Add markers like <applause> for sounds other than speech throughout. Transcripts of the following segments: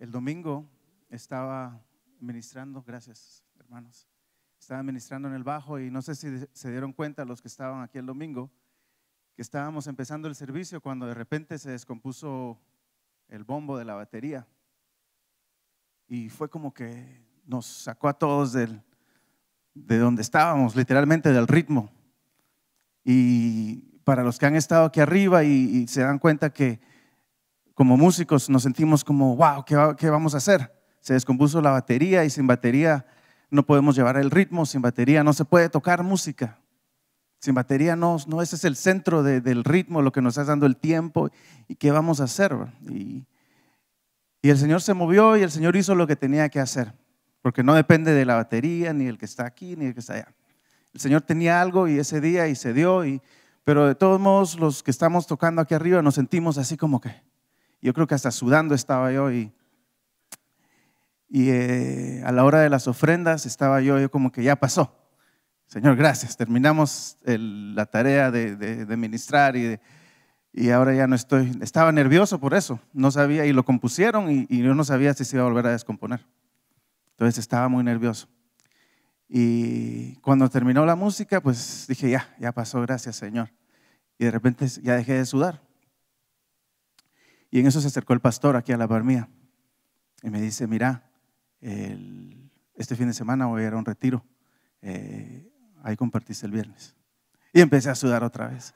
El domingo estaba ministrando, gracias hermanos, estaba ministrando en el bajo y no sé si se dieron cuenta los que estaban aquí el domingo, que estábamos empezando el servicio cuando de repente se descompuso el bombo de la batería. Y fue como que nos sacó a todos de donde estábamos, literalmente del ritmo. Y para los que han estado aquí arriba y se dan cuenta que como músicos nos sentimos como, wow, ¿qué, vamos a hacer? Se descompuso la batería y sin batería no podemos llevar el ritmo, sin batería no se puede tocar música. Sin batería no, ese es el centro del ritmo, lo que nos está dando el tiempo y qué vamos a hacer. Y, y el Señor se movió y el Señor hizo lo que tenía que hacer, porque no depende de la batería, ni el que está aquí, ni el que está allá. El Señor tenía algo y ese día y se dio, y, pero de todos modos los que estamos tocando aquí arriba nos sentimos así como que, yo creo que hasta sudando estaba yo y, eh, a la hora de las ofrendas estaba yo, yo como que ya pasó. Señor, gracias. Terminamos la tarea de, ministrar y, y, ahora ya no estoy. Estaba nervioso por eso. No sabía y lo compusieron y, y yo no sabía si se iba a volver a descomponer. Entonces estaba muy nervioso. Y cuando terminó la música, pues dije, ya, ya pasó, gracias Señor. Y de repente ya dejé de sudar. Y en eso se acercó el pastor aquí a la barmía mía y me dice, mira, este fin de semana voy a ir a un retiro, eh, ahí compartiste el viernes. Y empecé a sudar otra vez.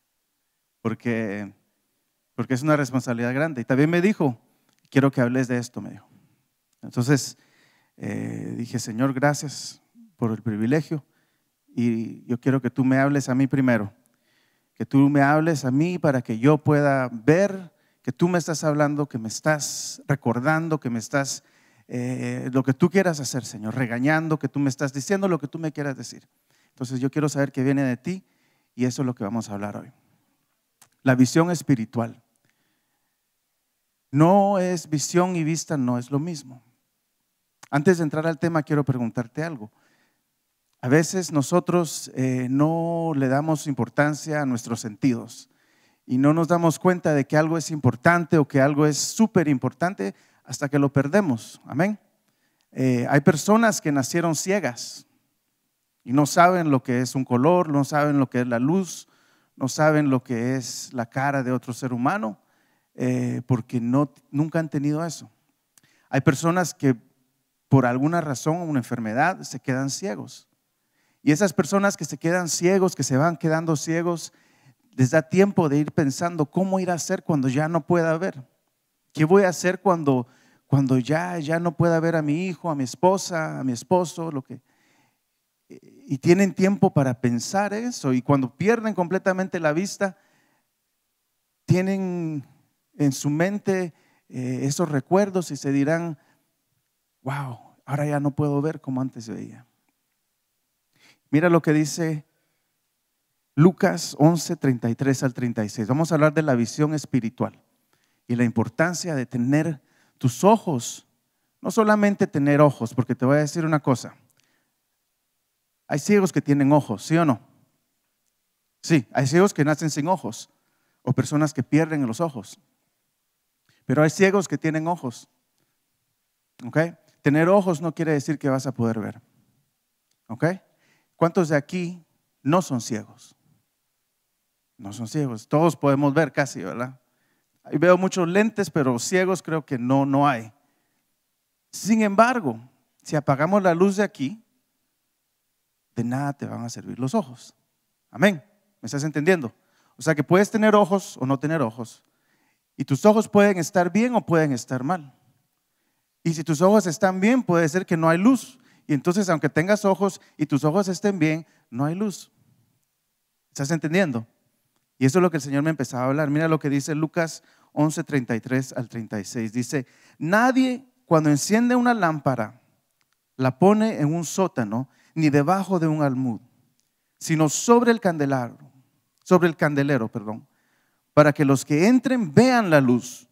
<laughs> porque, porque es una responsabilidad grande. Y también me dijo, quiero que hables de esto, me dijo. Entonces eh, dije, Señor, gracias por el privilegio y yo quiero que tú me hables a mí primero que tú me hables a mí para que yo pueda ver que tú me estás hablando, que me estás recordando, que me estás eh, lo que tú quieras hacer, Señor, regañando, que tú me estás diciendo lo que tú me quieras decir. Entonces yo quiero saber que viene de ti y eso es lo que vamos a hablar hoy. La visión espiritual. No es visión y vista, no es lo mismo. Antes de entrar al tema, quiero preguntarte algo. A veces nosotros eh, no le damos importancia a nuestros sentidos y no nos damos cuenta de que algo es importante o que algo es súper importante hasta que lo perdemos. Amén. Eh, hay personas que nacieron ciegas y no saben lo que es un color, no saben lo que es la luz, no saben lo que es la cara de otro ser humano, eh, porque no, nunca han tenido eso. Hay personas que por alguna razón o una enfermedad se quedan ciegos. Y esas personas que se quedan ciegos, que se van quedando ciegos, les da tiempo de ir pensando cómo ir a hacer cuando ya no pueda ver. ¿Qué voy a hacer cuando, cuando ya, ya no pueda ver a mi hijo, a mi esposa, a mi esposo? Lo que... Y tienen tiempo para pensar eso. Y cuando pierden completamente la vista, tienen en su mente eh, esos recuerdos y se dirán, wow, ahora ya no puedo ver como antes veía. Mira lo que dice Lucas 11, 33 al 36. Vamos a hablar de la visión espiritual y la importancia de tener tus ojos, no solamente tener ojos, porque te voy a decir una cosa. Hay ciegos que tienen ojos, ¿sí o no? Sí, hay ciegos que nacen sin ojos o personas que pierden los ojos. Pero hay ciegos que tienen ojos. ¿Ok? Tener ojos no quiere decir que vas a poder ver. ¿Ok? ¿Cuántos de aquí no son ciegos? No son ciegos. Todos podemos ver casi, ¿verdad? Ahí veo muchos lentes, pero ciegos creo que no, no hay. Sin embargo, si apagamos la luz de aquí, de nada te van a servir los ojos. Amén. ¿Me estás entendiendo? O sea que puedes tener ojos o no tener ojos. Y tus ojos pueden estar bien o pueden estar mal. Y si tus ojos están bien, puede ser que no hay luz entonces, aunque tengas ojos y tus ojos estén bien, no hay luz. ¿Estás entendiendo? Y eso es lo que el Señor me empezaba a hablar. Mira lo que dice Lucas 11, 33 al 36. Dice, nadie cuando enciende una lámpara la pone en un sótano ni debajo de un almud, sino sobre el candelero, sobre el candelero, perdón, para que los que entren vean la luz.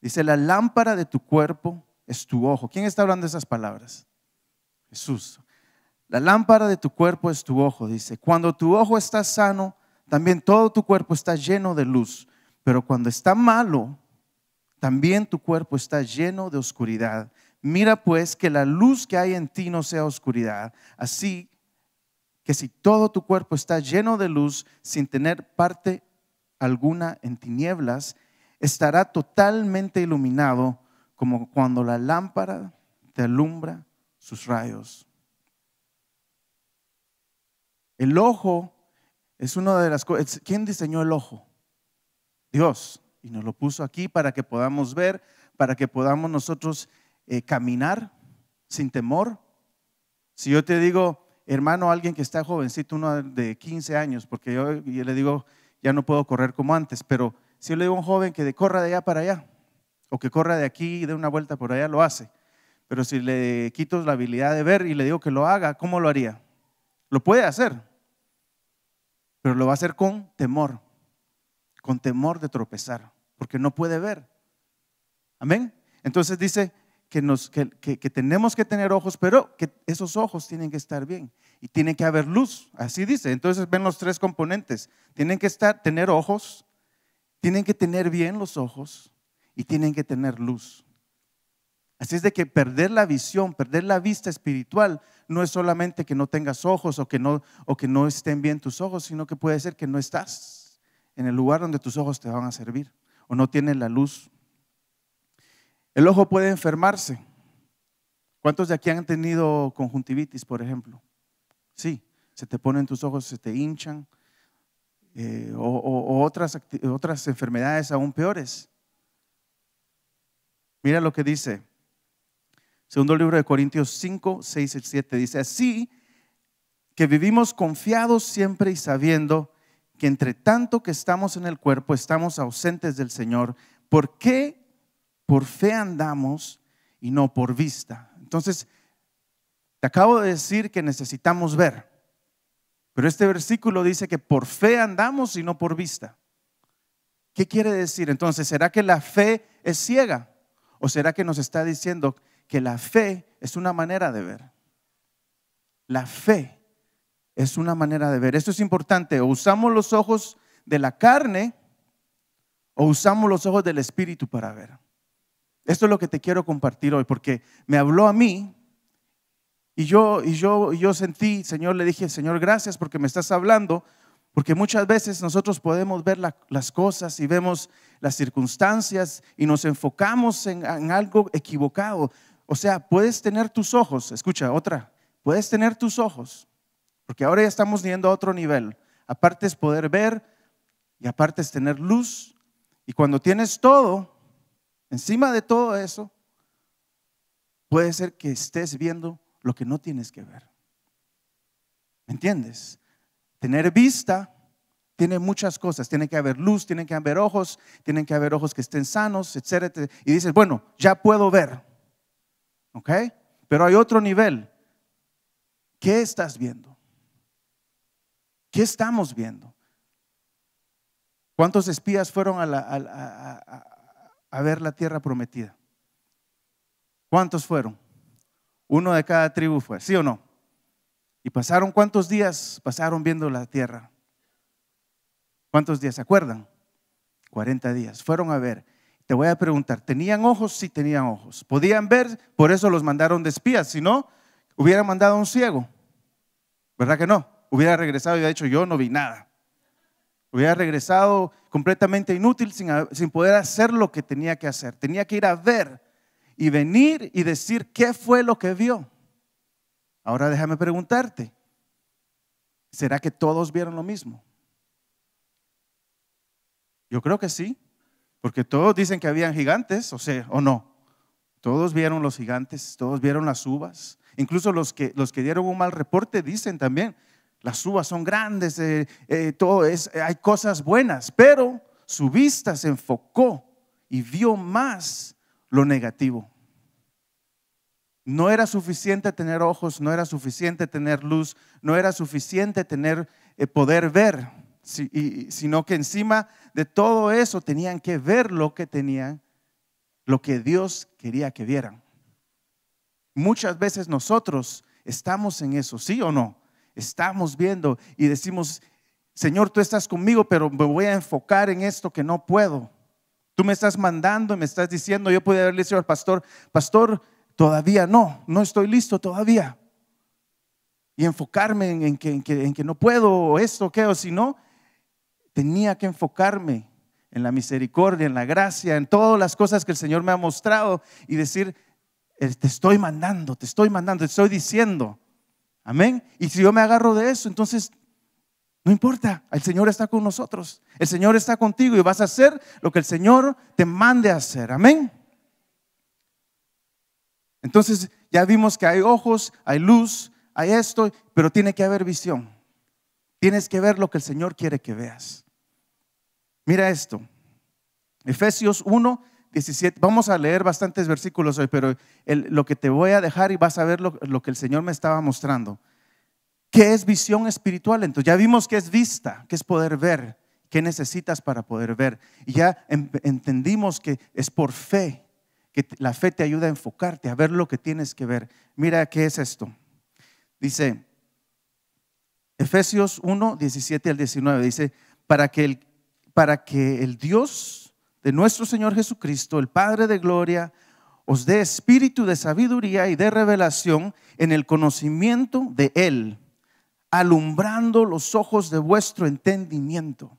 Dice, la lámpara de tu cuerpo es tu ojo. ¿Quién está hablando de esas palabras? Jesús. La lámpara de tu cuerpo es tu ojo, dice. Cuando tu ojo está sano, también todo tu cuerpo está lleno de luz. Pero cuando está malo, también tu cuerpo está lleno de oscuridad. Mira pues que la luz que hay en ti no sea oscuridad. Así que si todo tu cuerpo está lleno de luz sin tener parte alguna en tinieblas, estará totalmente iluminado como cuando la lámpara te alumbra sus rayos. El ojo es una de las cosas. ¿Quién diseñó el ojo? Dios. Y nos lo puso aquí para que podamos ver, para que podamos nosotros eh, caminar sin temor. Si yo te digo, hermano, alguien que está jovencito, uno de 15 años, porque yo, yo le digo, ya no puedo correr como antes, pero si yo le digo a un joven que corra de allá para allá, o que corra de aquí y dé una vuelta por allá, lo hace. Pero si le quito la habilidad de ver y le digo que lo haga, ¿cómo lo haría? Lo puede hacer, pero lo va a hacer con temor, con temor de tropezar, porque no puede ver. Amén. Entonces dice que, tenemos que tener ojos, pero que esos ojos tienen que estar bien y tiene que haber luz. Así dice. Entonces ven los tres componentes. Tienen que estar, tener ojos, tienen que tener bien los ojos y tienen que tener luz. Así es de que perder la visión, perder la vista espiritual, no es solamente que no tengas ojos o que no, o que no estén bien tus ojos, sino que puede ser que no estás en el lugar donde tus ojos te van a servir o no tienes la luz. El ojo puede enfermarse. ¿Cuántos de aquí han tenido conjuntivitis, por ejemplo? Sí, se te ponen tus ojos, se te hinchan, eh, o, o otras, otras enfermedades aún peores. Mira lo que dice Segundo libro de Corintios 5, 6 y 7 dice, así que vivimos confiados siempre y sabiendo que entre tanto que estamos en el cuerpo, estamos ausentes del Señor. ¿Por qué? Por fe andamos y no por vista. Entonces, te acabo de decir que necesitamos ver, pero este versículo dice que por fe andamos y no por vista. ¿Qué quiere decir? Entonces, ¿será que la fe es ciega? ¿O será que nos está diciendo que la fe es una manera de ver. La fe es una manera de ver. Esto es importante. O usamos los ojos de la carne o usamos los ojos del espíritu para ver. Esto es lo que te quiero compartir hoy, porque me habló a mí y yo, y yo, yo sentí, Señor, le dije, Señor, gracias porque me estás hablando, porque muchas veces nosotros podemos ver las cosas y vemos las circunstancias y nos enfocamos en algo equivocado. O sea, puedes tener tus ojos, escucha, otra, puedes tener tus ojos, porque ahora ya estamos yendo a otro nivel. Aparte es poder ver y aparte es tener luz. Y cuando tienes todo, encima de todo eso, puede ser que estés viendo lo que no tienes que ver. ¿Me entiendes? Tener vista tiene muchas cosas. Tiene que haber luz, tienen que haber ojos, tienen que haber ojos que estén sanos, etcétera. Y dices, bueno, ya puedo ver. ¿Ok? Pero hay otro nivel. ¿Qué estás viendo? ¿Qué estamos viendo? ¿Cuántos espías fueron a, ver la tierra prometida? ¿Cuántos fueron? Uno de cada tribu fue, ¿sí o no? ¿Y pasaron cuántos días pasaron viendo la tierra? ¿Cuántos días se acuerdan? 40 días. Fueron a ver. Te voy a preguntar, ¿tenían ojos? Sí, tenían ojos. ¿Podían ver? Por eso los mandaron de espías. Si no, hubiera mandado a un ciego. ¿Verdad que no? Hubiera regresado y hubiera dicho, yo no vi nada. Hubiera regresado completamente inútil sin, sin poder hacer lo que tenía que hacer. Tenía que ir a ver y venir y decir qué fue lo que vio. Ahora déjame preguntarte, ¿será que todos vieron lo mismo? Yo creo que sí. Porque todos dicen que habían gigantes, o sea, o no. Todos vieron los gigantes, todos vieron las uvas. Incluso los que, los que dieron un mal reporte dicen también, las uvas son grandes, eh, eh, todo es, eh, hay cosas buenas, pero su vista se enfocó y vio más lo negativo. No era suficiente tener ojos, no era suficiente tener luz, no era suficiente tener poder ver sino que encima de todo eso tenían que ver lo que tenían, lo que Dios quería que vieran. Muchas veces nosotros estamos en eso, ¿sí o no? Estamos viendo y decimos, Señor, tú estás conmigo, pero me voy a enfocar en esto que no puedo. Tú me estás mandando y me estás diciendo, yo pude haberle dicho al pastor, pastor, todavía no, no estoy listo todavía. Y enfocarme en, que, no puedo esto, que o si no, tenía que enfocarme en la misericordia, en la gracia, en todas las cosas que el Señor me ha mostrado y decir, eh, te estoy mandando, te estoy mandando, te estoy diciendo. Amén. Y si yo me agarro de eso, entonces no importa, el Señor está con nosotros, el Señor está contigo y vas a hacer lo que el Señor te mande a hacer. Amén. Entonces ya vimos que hay ojos, hay luz, hay esto, pero tiene que haber visión. Tienes que ver lo que el Señor quiere que veas. Mira esto. Efesios 1, 17. Vamos a leer bastantes versículos hoy, pero lo que te voy a dejar y vas a ver lo, que el Señor me estaba mostrando. ¿Qué es visión espiritual? Entonces ya vimos que es vista, que es poder ver, que necesitas para poder ver. Y ya em, entendimos que es por fe, que la fe te ayuda a enfocarte, a ver lo que tienes que ver. Mira qué es esto. Dice Efesios 1, 17 al 19, dice, para que el, para que el Dios de nuestro Señor Jesucristo, el Padre de Gloria, os dé espíritu de sabiduría y de revelación en el conocimiento de Él, alumbrando los ojos de vuestro entendimiento,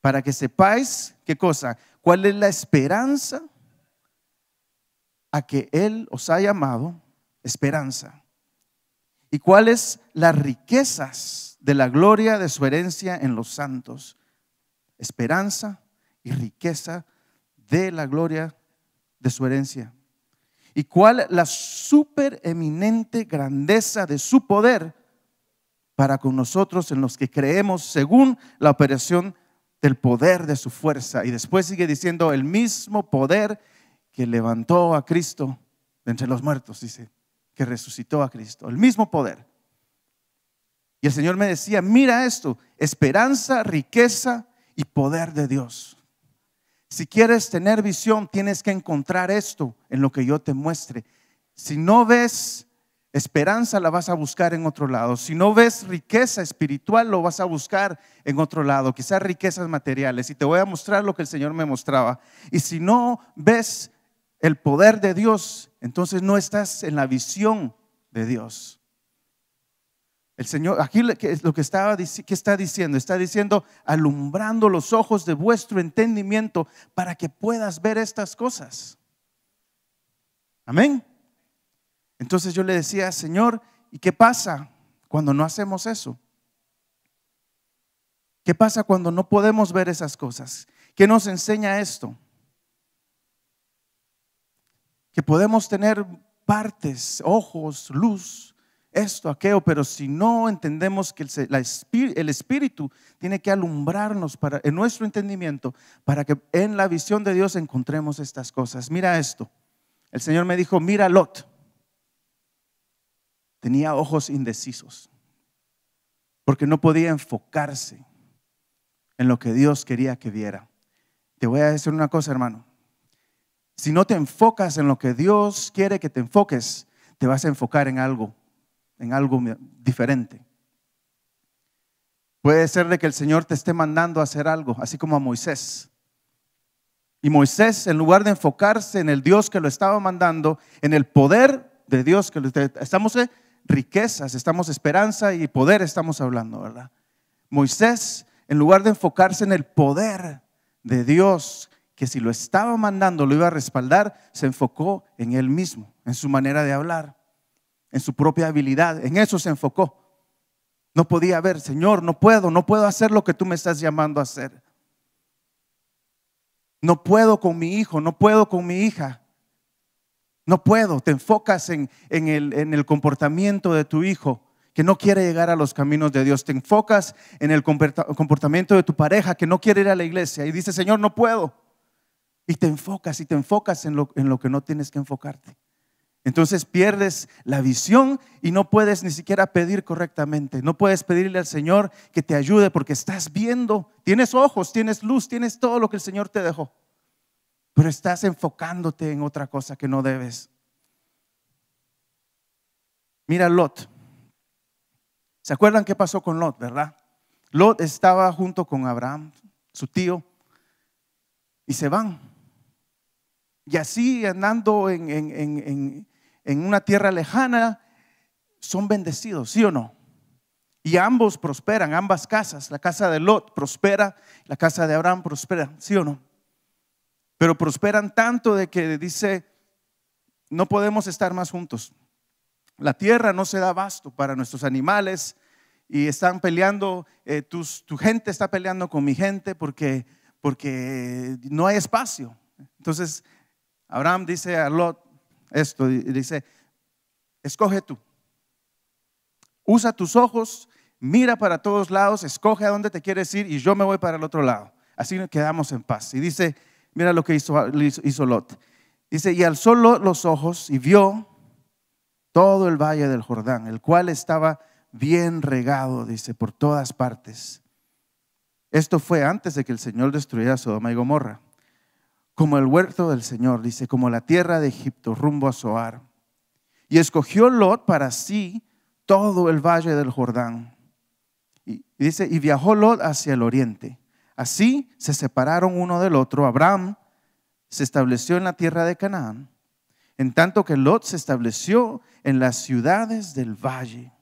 para que sepáis qué cosa, cuál es la esperanza a que Él os ha llamado, esperanza, y cuáles las riquezas de la gloria de su herencia en los santos, esperanza y riqueza de la gloria de su herencia. Y cuál la supereminente grandeza de su poder para con nosotros en los que creemos según la operación del poder de su fuerza. Y después sigue diciendo, el mismo poder que levantó a Cristo de entre los muertos, dice, que resucitó a Cristo, el mismo poder y el Señor me decía, mira esto, esperanza, riqueza y poder de Dios. Si quieres tener visión, tienes que encontrar esto en lo que yo te muestre. Si no ves esperanza, la vas a buscar en otro lado. Si no ves riqueza espiritual, lo vas a buscar en otro lado. Quizás riquezas materiales. Y te voy a mostrar lo que el Señor me mostraba. Y si no ves el poder de Dios, entonces no estás en la visión de Dios. El Señor, aquí lo que, estaba, que está diciendo, está diciendo, alumbrando los ojos de vuestro entendimiento para que puedas ver estas cosas. Amén. Entonces yo le decía, Señor, ¿y qué pasa cuando no hacemos eso? ¿Qué pasa cuando no podemos ver esas cosas? ¿Qué nos enseña esto? Que podemos tener partes, ojos, luz, esto, aquello, pero si no entendemos que el, Espíritu tiene que alumbrarnos para, en nuestro entendimiento para que en la visión de Dios encontremos estas cosas. Mira esto. El Señor me dijo, mira Lot. Tenía ojos indecisos porque no podía enfocarse en lo que Dios quería que viera. Te voy a decir una cosa, hermano. Si no te enfocas en lo que Dios quiere que te enfoques, te vas a enfocar en algo en algo diferente. Puede ser de que el Señor te esté mandando a hacer algo, así como a Moisés. Y Moisés, en lugar de enfocarse en el Dios que lo estaba mandando, en el poder de Dios que estamos en riquezas, estamos esperanza y poder estamos hablando, ¿verdad? Moisés, en lugar de enfocarse en el poder de Dios, que si lo estaba mandando lo iba a respaldar, se enfocó en él mismo, en su manera de hablar en su propia habilidad. En eso se enfocó. No podía ver, Señor, no puedo, no puedo hacer lo que tú me estás llamando a hacer. No puedo con mi hijo, no puedo con mi hija. No puedo. Te enfocas en, el, comportamiento de tu hijo que no quiere llegar a los caminos de Dios. Te enfocas en el comportamiento de tu pareja que no quiere ir a la iglesia y dice, Señor, no puedo. Y te enfocas y te enfocas en lo que no tienes que enfocarte. Entonces pierdes la visión y no puedes ni siquiera pedir correctamente. No puedes pedirle al Señor que te ayude porque estás viendo, tienes ojos, tienes luz, tienes todo lo que el Señor te dejó. Pero estás enfocándote en otra cosa que no debes. Mira Lot. ¿Se acuerdan qué pasó con Lot, verdad? Lot estaba junto con Abraham, su tío, y se van. Y así andando en, en una tierra lejana son bendecidos, ¿sí o no? Y ambos prosperan, ambas casas, la casa de Lot prospera, la casa de Abraham prospera, ¿sí o no? Pero prosperan tanto de que dice, no podemos estar más juntos. La tierra no se da abasto para nuestros animales y están peleando, eh, tu gente está peleando con mi gente porque, porque no hay espacio. Entonces, Abraham dice a Lot, esto dice, escoge tú. Usa tus ojos, mira para todos lados, escoge a dónde te quieres ir y yo me voy para el otro lado. Así quedamos en paz. Y dice, mira lo que hizo, hizo Lot. Dice, y alzó los ojos y vio todo el valle del Jordán, el cual estaba bien regado, dice, por todas partes. Esto fue antes de que el Señor destruyera Sodoma y Gomorra como el huerto del Señor, dice, como la tierra de Egipto, rumbo a Zoar. Y escogió Lot para sí todo el valle del Jordán. Y dice, y viajó Lot hacia el oriente. Así se separaron uno del otro. Abraham se estableció en la tierra de Canaán, en tanto que Lot se estableció en las ciudades del valle,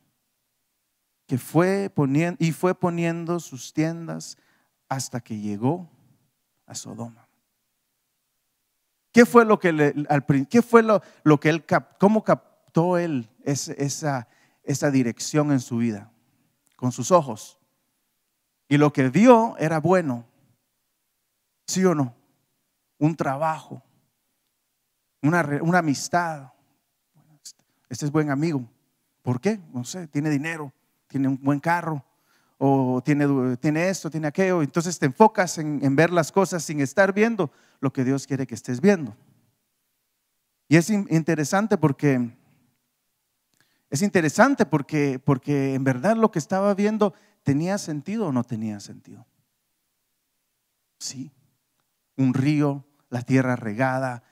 que fue poniendo, y fue poniendo sus tiendas hasta que llegó a Sodoma. ¿Qué fue lo que, fue lo, que él, cómo captó él esa, esa dirección en su vida? Con sus ojos. Y lo que vio era bueno. ¿Sí o no? Un trabajo, una, una amistad. Este es buen amigo. ¿Por qué? No sé, tiene dinero, tiene un buen carro, o tiene, tiene esto, tiene aquello. Entonces te enfocas en, ver las cosas sin estar viendo lo que Dios quiere que estés viendo. Y es interesante porque es interesante porque, porque en verdad lo que estaba viendo tenía sentido o no tenía sentido. Sí, un río, la tierra regada,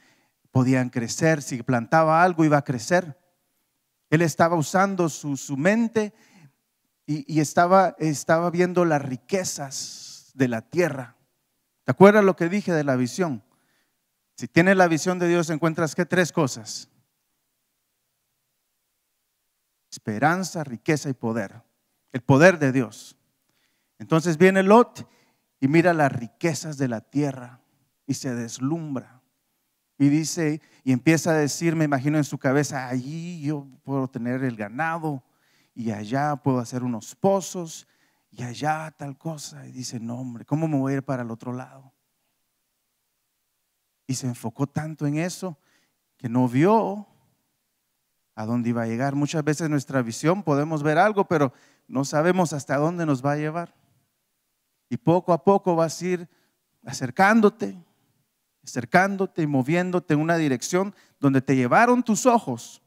podían crecer, si plantaba algo iba a crecer. Él estaba usando su, su mente y, estaba, estaba viendo las riquezas de la tierra. ¿Te acuerdas lo que dije de la visión? Si tienes la visión de Dios, encuentras que tres cosas. Esperanza, riqueza y poder. El poder de Dios. Entonces viene Lot y mira las riquezas de la tierra y se deslumbra. Y dice, y empieza a decir, me imagino en su cabeza, allí yo puedo tener el ganado, y allá puedo hacer unos pozos y allá tal cosa. Y dice, no hombre, ¿cómo me voy a ir para el otro lado? Y se enfocó tanto en eso que no vio a dónde iba a llegar. Muchas veces nuestra visión podemos ver algo, pero no sabemos hasta dónde nos va a llevar. Y poco a poco vas a ir acercándote, acercándote y moviéndote en una dirección donde te llevaron tus ojos,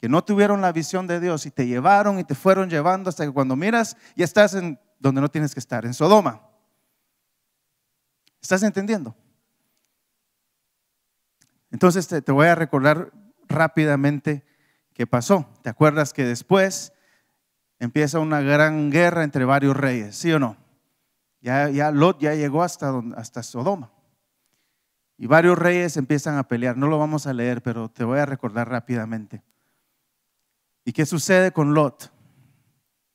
que no tuvieron la visión de Dios y te llevaron y te fueron llevando hasta que cuando miras ya estás en donde no tienes que estar, en Sodoma. ¿Estás entendiendo? Entonces te, voy a recordar rápidamente qué pasó. ¿Te acuerdas que después empieza una gran guerra entre varios reyes, sí o no? Ya, ya Lot ya llegó hasta, hasta Sodoma. Y varios reyes empiezan a pelear. No lo vamos a leer, pero te voy a recordar rápidamente. ¿Y qué sucede con Lot?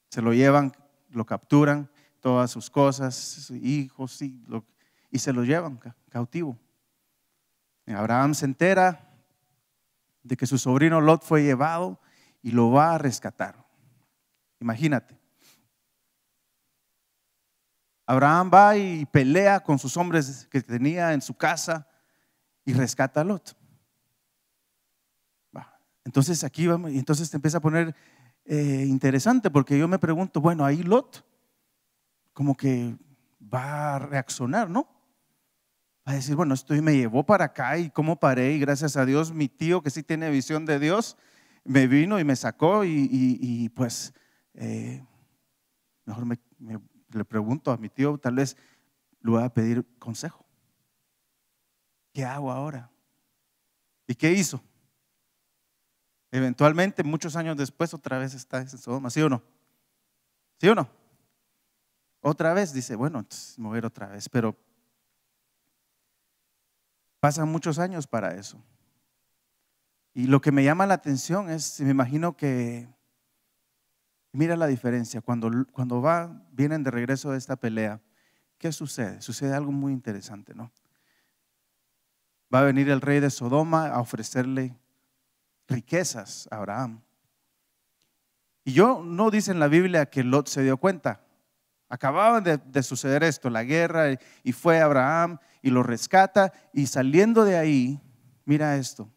Se lo llevan, lo capturan, todas sus cosas, sus hijos, y, y se lo llevan cautivo. Abraham se entera de que su sobrino Lot fue llevado y lo va a rescatar. Imagínate. Abraham va y pelea con sus hombres que tenía en su casa y rescata a Lot. Entonces aquí vamos, y entonces te empieza a poner eh, interesante porque yo me pregunto, bueno, ahí Lot como que va a reaccionar, ¿no? Va a decir, bueno, esto me llevó para acá y cómo paré y gracias a Dios mi tío que sí tiene visión de Dios me vino y me sacó y, pues eh, mejor le pregunto a mi tío, tal vez le voy a pedir consejo. ¿Qué hago ahora? ¿Y qué hizo? Eventualmente, muchos años después, otra vez está en Sodoma, ¿sí o no? ¿Sí o no? Otra vez dice, bueno, mover otra vez, pero pasan muchos años para eso. Y lo que me llama la atención es, me imagino que, mira la diferencia, cuando, cuando va, vienen de regreso de esta pelea, ¿qué sucede? Sucede algo muy interesante, ¿no? Va a venir el rey de Sodoma a ofrecerle riquezas a Abraham. Y yo no dice en la Biblia que Lot se dio cuenta. Acababan de, suceder esto, la guerra, y fue Abraham y lo rescata. Y saliendo de ahí, mira esto.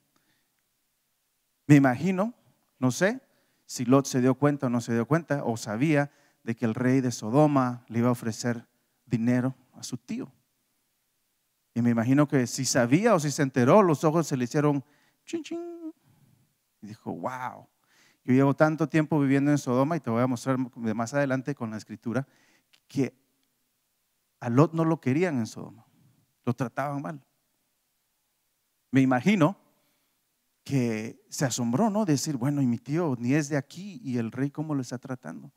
Me imagino, no sé si Lot se dio cuenta o no se dio cuenta, o sabía de que el rey de Sodoma le iba a ofrecer dinero a su tío. Y me imagino que si sabía o si se enteró, los ojos se le hicieron ching ching y dijo, wow, yo llevo tanto tiempo viviendo en Sodoma y te voy a mostrar más adelante con la escritura que a Lot no lo querían en Sodoma, lo trataban mal. Me imagino que se asombró, ¿no? Decir, bueno, y mi tío ni es de aquí y el rey cómo lo está tratando.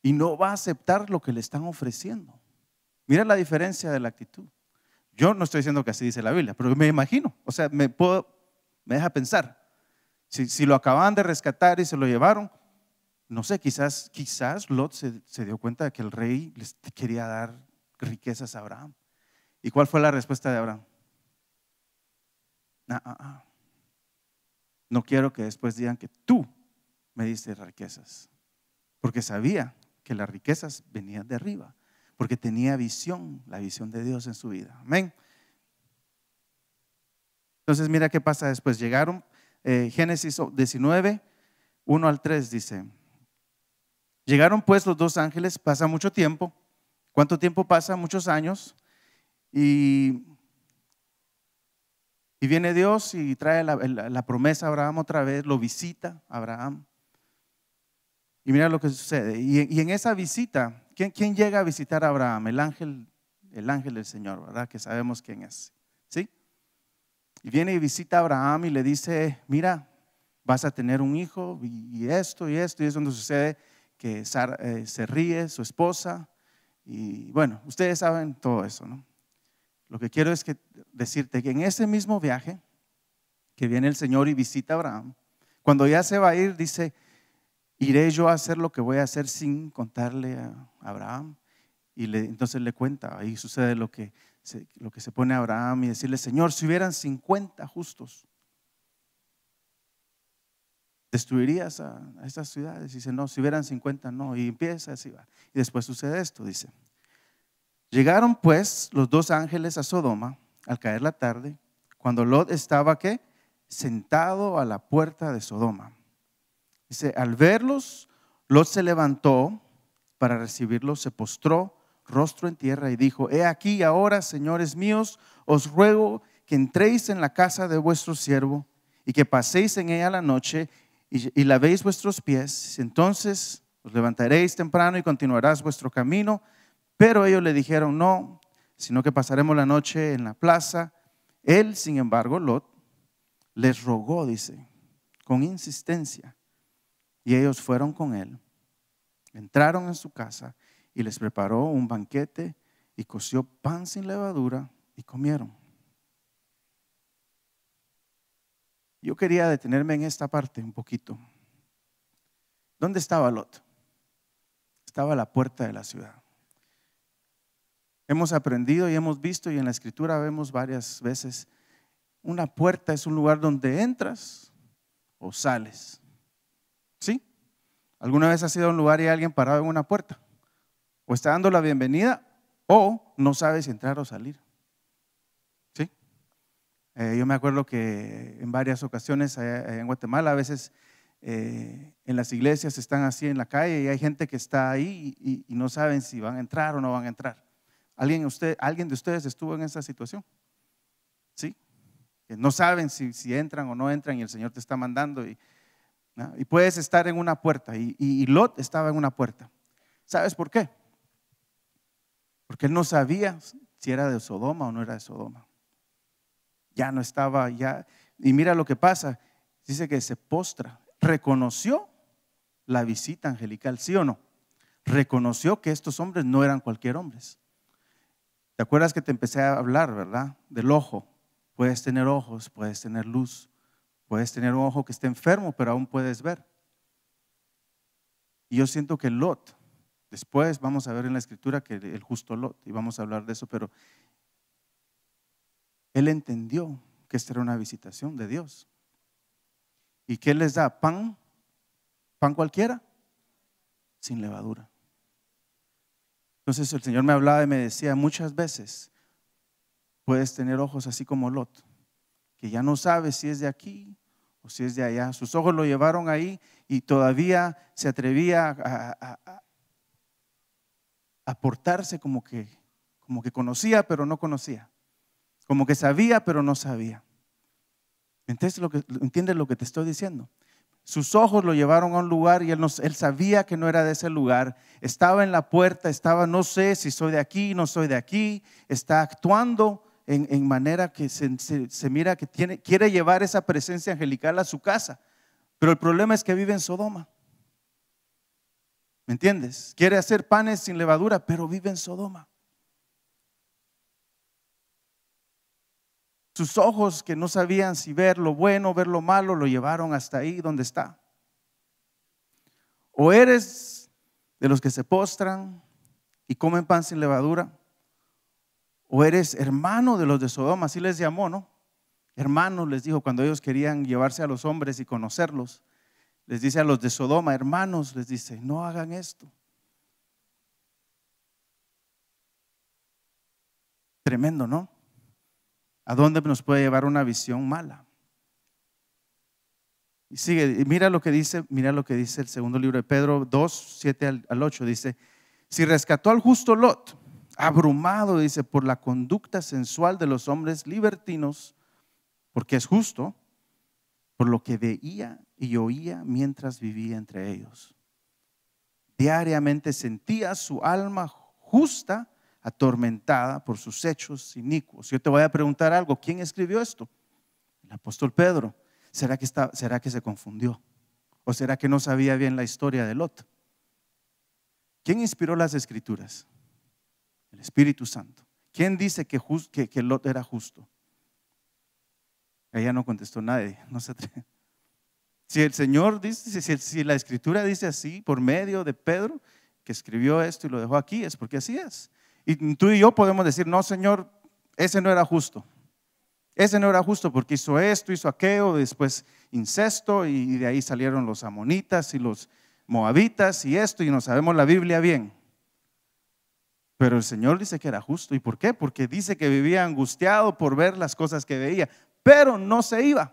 Y no va a aceptar lo que le están ofreciendo. Mira la diferencia de la actitud. Yo no estoy diciendo que así dice la Biblia, pero me imagino, o sea, me puedo, me deja pensar. Si, lo acababan de rescatar y se lo llevaron, no sé, quizás, quizás Lot se, dio cuenta de que el rey les quería dar riquezas a Abraham. ¿Y cuál fue la respuesta de Abraham? Ah, ah, ah. No quiero que después digan que tú me diste riquezas, porque sabía que las riquezas venían de arriba, porque tenía visión, la visión de Dios en su vida. Amén. Entonces mira qué pasa después. Llegaron eh, Génesis 19, 1 al 3 dice, llegaron pues los dos ángeles, pasa mucho tiempo, ¿cuánto tiempo pasa? Muchos años, y, viene Dios y trae la, promesa a Abraham otra vez, lo visita a Abraham. Y mira lo que sucede. Y, y en esa visita, ¿quién, llega a visitar a Abraham? El ángel, el ángel del Señor, ¿verdad? Que sabemos quién es. Y viene y visita a Abraham y le dice, mira, vas a tener un hijo y, esto y esto. Y es donde sucede que eh, se ríe su esposa. Y bueno, ustedes saben todo eso, ¿no? Lo que quiero es que, decirte que en ese mismo viaje que viene el Señor y visita a Abraham, cuando ya se va a ir, dice, iré yo a hacer lo que voy a hacer sin contarle a Abraham. Y entonces le cuenta, ahí sucede lo que lo que se pone a Abraham y decirle, Señor, si hubieran 50 justos, destruirías a, estas ciudades. Y dice, no, si hubieran 50, no. Y empieza así va. Y después sucede esto, dice. Llegaron pues los dos ángeles a Sodoma al caer la tarde, cuando Lot estaba, ¿qué? Sentado a la puerta de Sodoma. Dice, al verlos, Lot se levantó para recibirlos, se postró rostro en tierra y dijo, He aquí ahora, señores míos, os ruego que entréis en la casa de vuestro siervo y que paséis en ella la noche y, lavéis vuestros pies. Entonces os levantaréis temprano y continuarás vuestro camino. Pero ellos le dijeron, no, sino que pasaremos la noche en la plaza. Él, sin embargo, Lot, les rogó, dice, con insistencia. Y ellos fueron con él, entraron en su casa y les preparó un banquete y coció pan sin levadura y comieron. Yo quería detenerme en esta parte un poquito. ¿Dónde estaba Lot? Estaba a la puerta de la ciudad. Hemos aprendido y hemos visto y en la escritura vemos varias veces, una puerta es un lugar donde entras o sales. ¿Sí? ¿Alguna vez has sido un lugar y alguien parado en una puerta? o está dando la bienvenida o no sabe si entrar o salir. ¿Sí? Eh, yo me acuerdo que en varias ocasiones eh, en Guatemala a veces eh, en las iglesias están así en la calle y hay gente que está ahí y, no saben si van a entrar o no van a entrar. ¿Alguien, usted, ¿alguien de ustedes estuvo en esa situación? ¿Sí? no saben si, entran o no entran y el Señor te está mandando. Y, puedes estar en una puerta y Lot estaba en una puerta. ¿Sabes por qué? porque él no sabía si era de Sodoma o no era de Sodoma. Ya no estaba, ya. Y mira lo que pasa, dice que se postra, reconoció la visita angelical, ¿sí o no? Reconoció que estos hombres no eran cualquier hombres. ¿Te acuerdas que te empecé a hablar, verdad? Del ojo. Puedes tener ojos, puedes tener luz, puedes tener un ojo que esté enfermo, pero aún puedes ver. Y yo siento que Lot Después vamos a ver en la escritura que el justo Lot, y vamos a hablar de eso, pero él entendió que esta era una visitación de Dios. ¿Y qué les da? ¿Pan? ¿Pan cualquiera? Sin levadura. Entonces el Señor me hablaba y me decía, muchas veces puedes tener ojos así como Lot, que ya no sabe si es de aquí o si es de allá. Sus ojos lo llevaron ahí y todavía se atrevía a aportarse como que, como que conocía, pero no conocía. Como que sabía, pero no sabía. ¿Entiendes lo que, entiendes lo que te estoy diciendo? Sus ojos lo llevaron a un lugar y él, él sabía que no era de ese lugar. Estaba en la puerta, estaba, no sé si soy de aquí, no soy de aquí. Está actuando en, manera que se, mira que tiene, quiere llevar esa presencia angelical a su casa. Pero el problema es que vive en Sodoma. ¿Me entiendes? Quiere hacer panes sin levadura, pero vive en Sodoma. Sus ojos que no sabían si ver lo bueno, ver lo malo, lo llevaron hasta ahí donde está. O eres de los que se postran y comen pan sin levadura, o eres hermano de los de Sodoma, así les llamó, ¿no? Hermanos les dijo cuando ellos querían llevarse a los hombres y conocerlos. Les dice a los de Sodoma, hermanos, les dice, no hagan esto. Tremendo, ¿no? ¿A dónde nos puede llevar una visión mala? Y sigue, mira lo que dice, mira lo que dice el segundo libro de Pedro 2, 7 al 8. Dice, si rescató al justo Lot, abrumado, dice, por la conducta sensual de los hombres libertinos, porque es justo, por lo que veía y oía mientras vivía entre ellos. Diariamente sentía su alma justa atormentada por sus hechos inicuos. Yo te voy a preguntar algo, ¿quién escribió esto? El apóstol Pedro. ¿Será que, ¿Será que se confundió? ¿O será que no sabía bien la historia de Lot? ¿Quién inspiró las escrituras? El Espíritu Santo. ¿Quién dice que, que, Lot era justo? Ella no contestó nadie, no se atreve. Si el Señor dice, si, la escritura dice así por medio de Pedro, que escribió esto y lo dejó aquí, es porque así es. Y tú y yo podemos decir, no, Señor, ese no era justo. Ese no era justo porque hizo esto, hizo aquello, después incesto y de ahí salieron los amonitas y los moabitas y esto y no sabemos la Biblia bien. Pero el Señor dice que era justo. ¿Y por qué? Porque dice que vivía angustiado por ver las cosas que veía, pero no se iba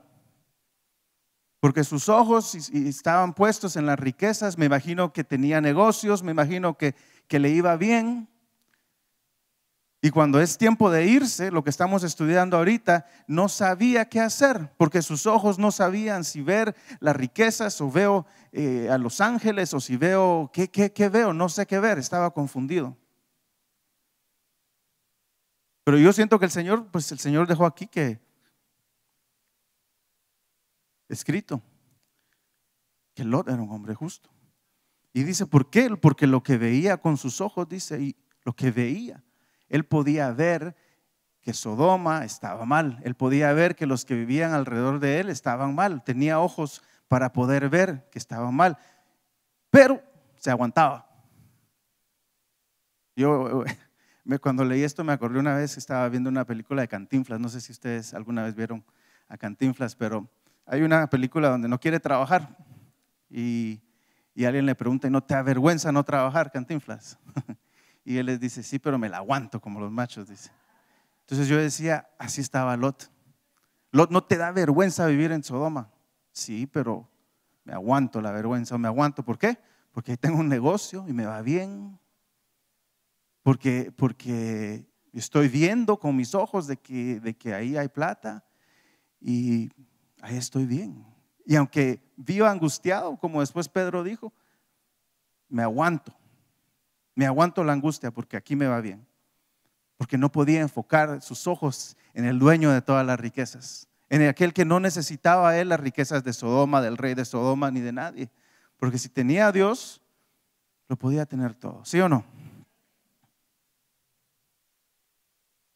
porque sus ojos estaban puestos en las riquezas, me imagino que tenía negocios, me imagino que, le iba bien. Y cuando es tiempo de irse, lo que estamos estudiando ahorita, no sabía qué hacer, porque sus ojos no sabían si ver las riquezas o veo eh, a los ángeles o si veo, ¿qué, qué, qué veo? No sé qué ver, estaba confundido. Pero yo siento que el Señor, pues el Señor dejó aquí que escrito que Lot era un hombre justo. Y dice, ¿por qué? Porque lo que veía con sus ojos, dice, y lo que veía, él podía ver que Sodoma estaba mal, él podía ver que los que vivían alrededor de él estaban mal, tenía ojos para poder ver que estaban mal, pero se aguantaba. Yo <laughs> cuando leí esto me acordé una vez que estaba viendo una película de Cantinflas, no sé si ustedes alguna vez vieron a Cantinflas, pero hay una película donde no quiere trabajar y, alguien le pregunta, no te da vergüenza no trabajar, Cantinflas? <laughs> y él les dice, sí, pero me la aguanto como los machos, dice. Entonces yo decía, así estaba Lot. Lot, ¿no te da vergüenza vivir en Sodoma? Sí, pero me aguanto la vergüenza, me aguanto. ¿Por qué? Porque ahí tengo un negocio y me va bien. Porque, porque estoy viendo con mis ojos de que, de que ahí hay plata. Y ahí estoy bien. Y aunque viva angustiado, como después Pedro dijo, me aguanto. Me aguanto la angustia porque aquí me va bien. Porque no podía enfocar sus ojos en el dueño de todas las riquezas, en aquel que no necesitaba él las riquezas de Sodoma, del rey de Sodoma, ni de nadie. Porque si tenía a Dios, lo podía tener todo. ¿Sí o no?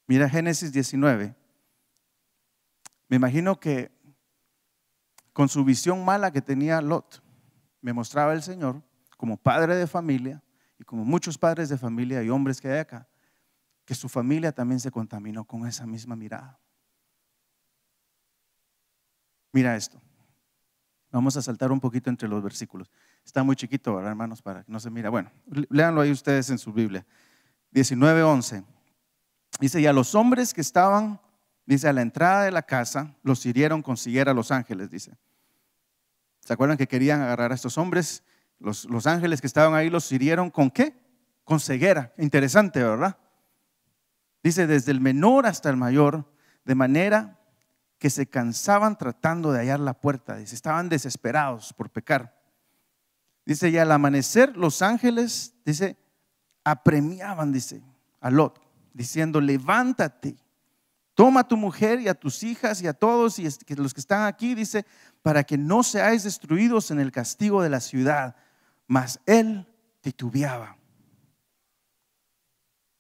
Mira Génesis 19. Me imagino que con su visión mala que tenía Lot. Me mostraba el Señor como padre de familia y como muchos padres de familia y hombres que hay acá, que su familia también se contaminó con esa misma mirada. Mira esto. Vamos a saltar un poquito entre los versículos. Está muy chiquito, hermanos? Para que no se mira. Bueno, léanlo ahí ustedes en su Biblia. 19:11. Dice: Y a los hombres que estaban Dice, a la entrada de la casa los hirieron con los ángeles, dice. ¿Se acuerdan que querían agarrar a estos hombres? Los, los ángeles que estaban ahí los hirieron con qué? Con ceguera. Interesante, ¿verdad? Dice, desde el menor hasta el mayor, de manera que se cansaban tratando de hallar la puerta. Dice, estaban desesperados por pecar. Dice, y al amanecer los ángeles, dice, apremiaban, dice, a Lot, diciendo, levántate Toma a tu mujer y a tus hijas y a todos y los que están aquí, dice, para que no seáis destruidos en el castigo de la ciudad. Mas él titubeaba.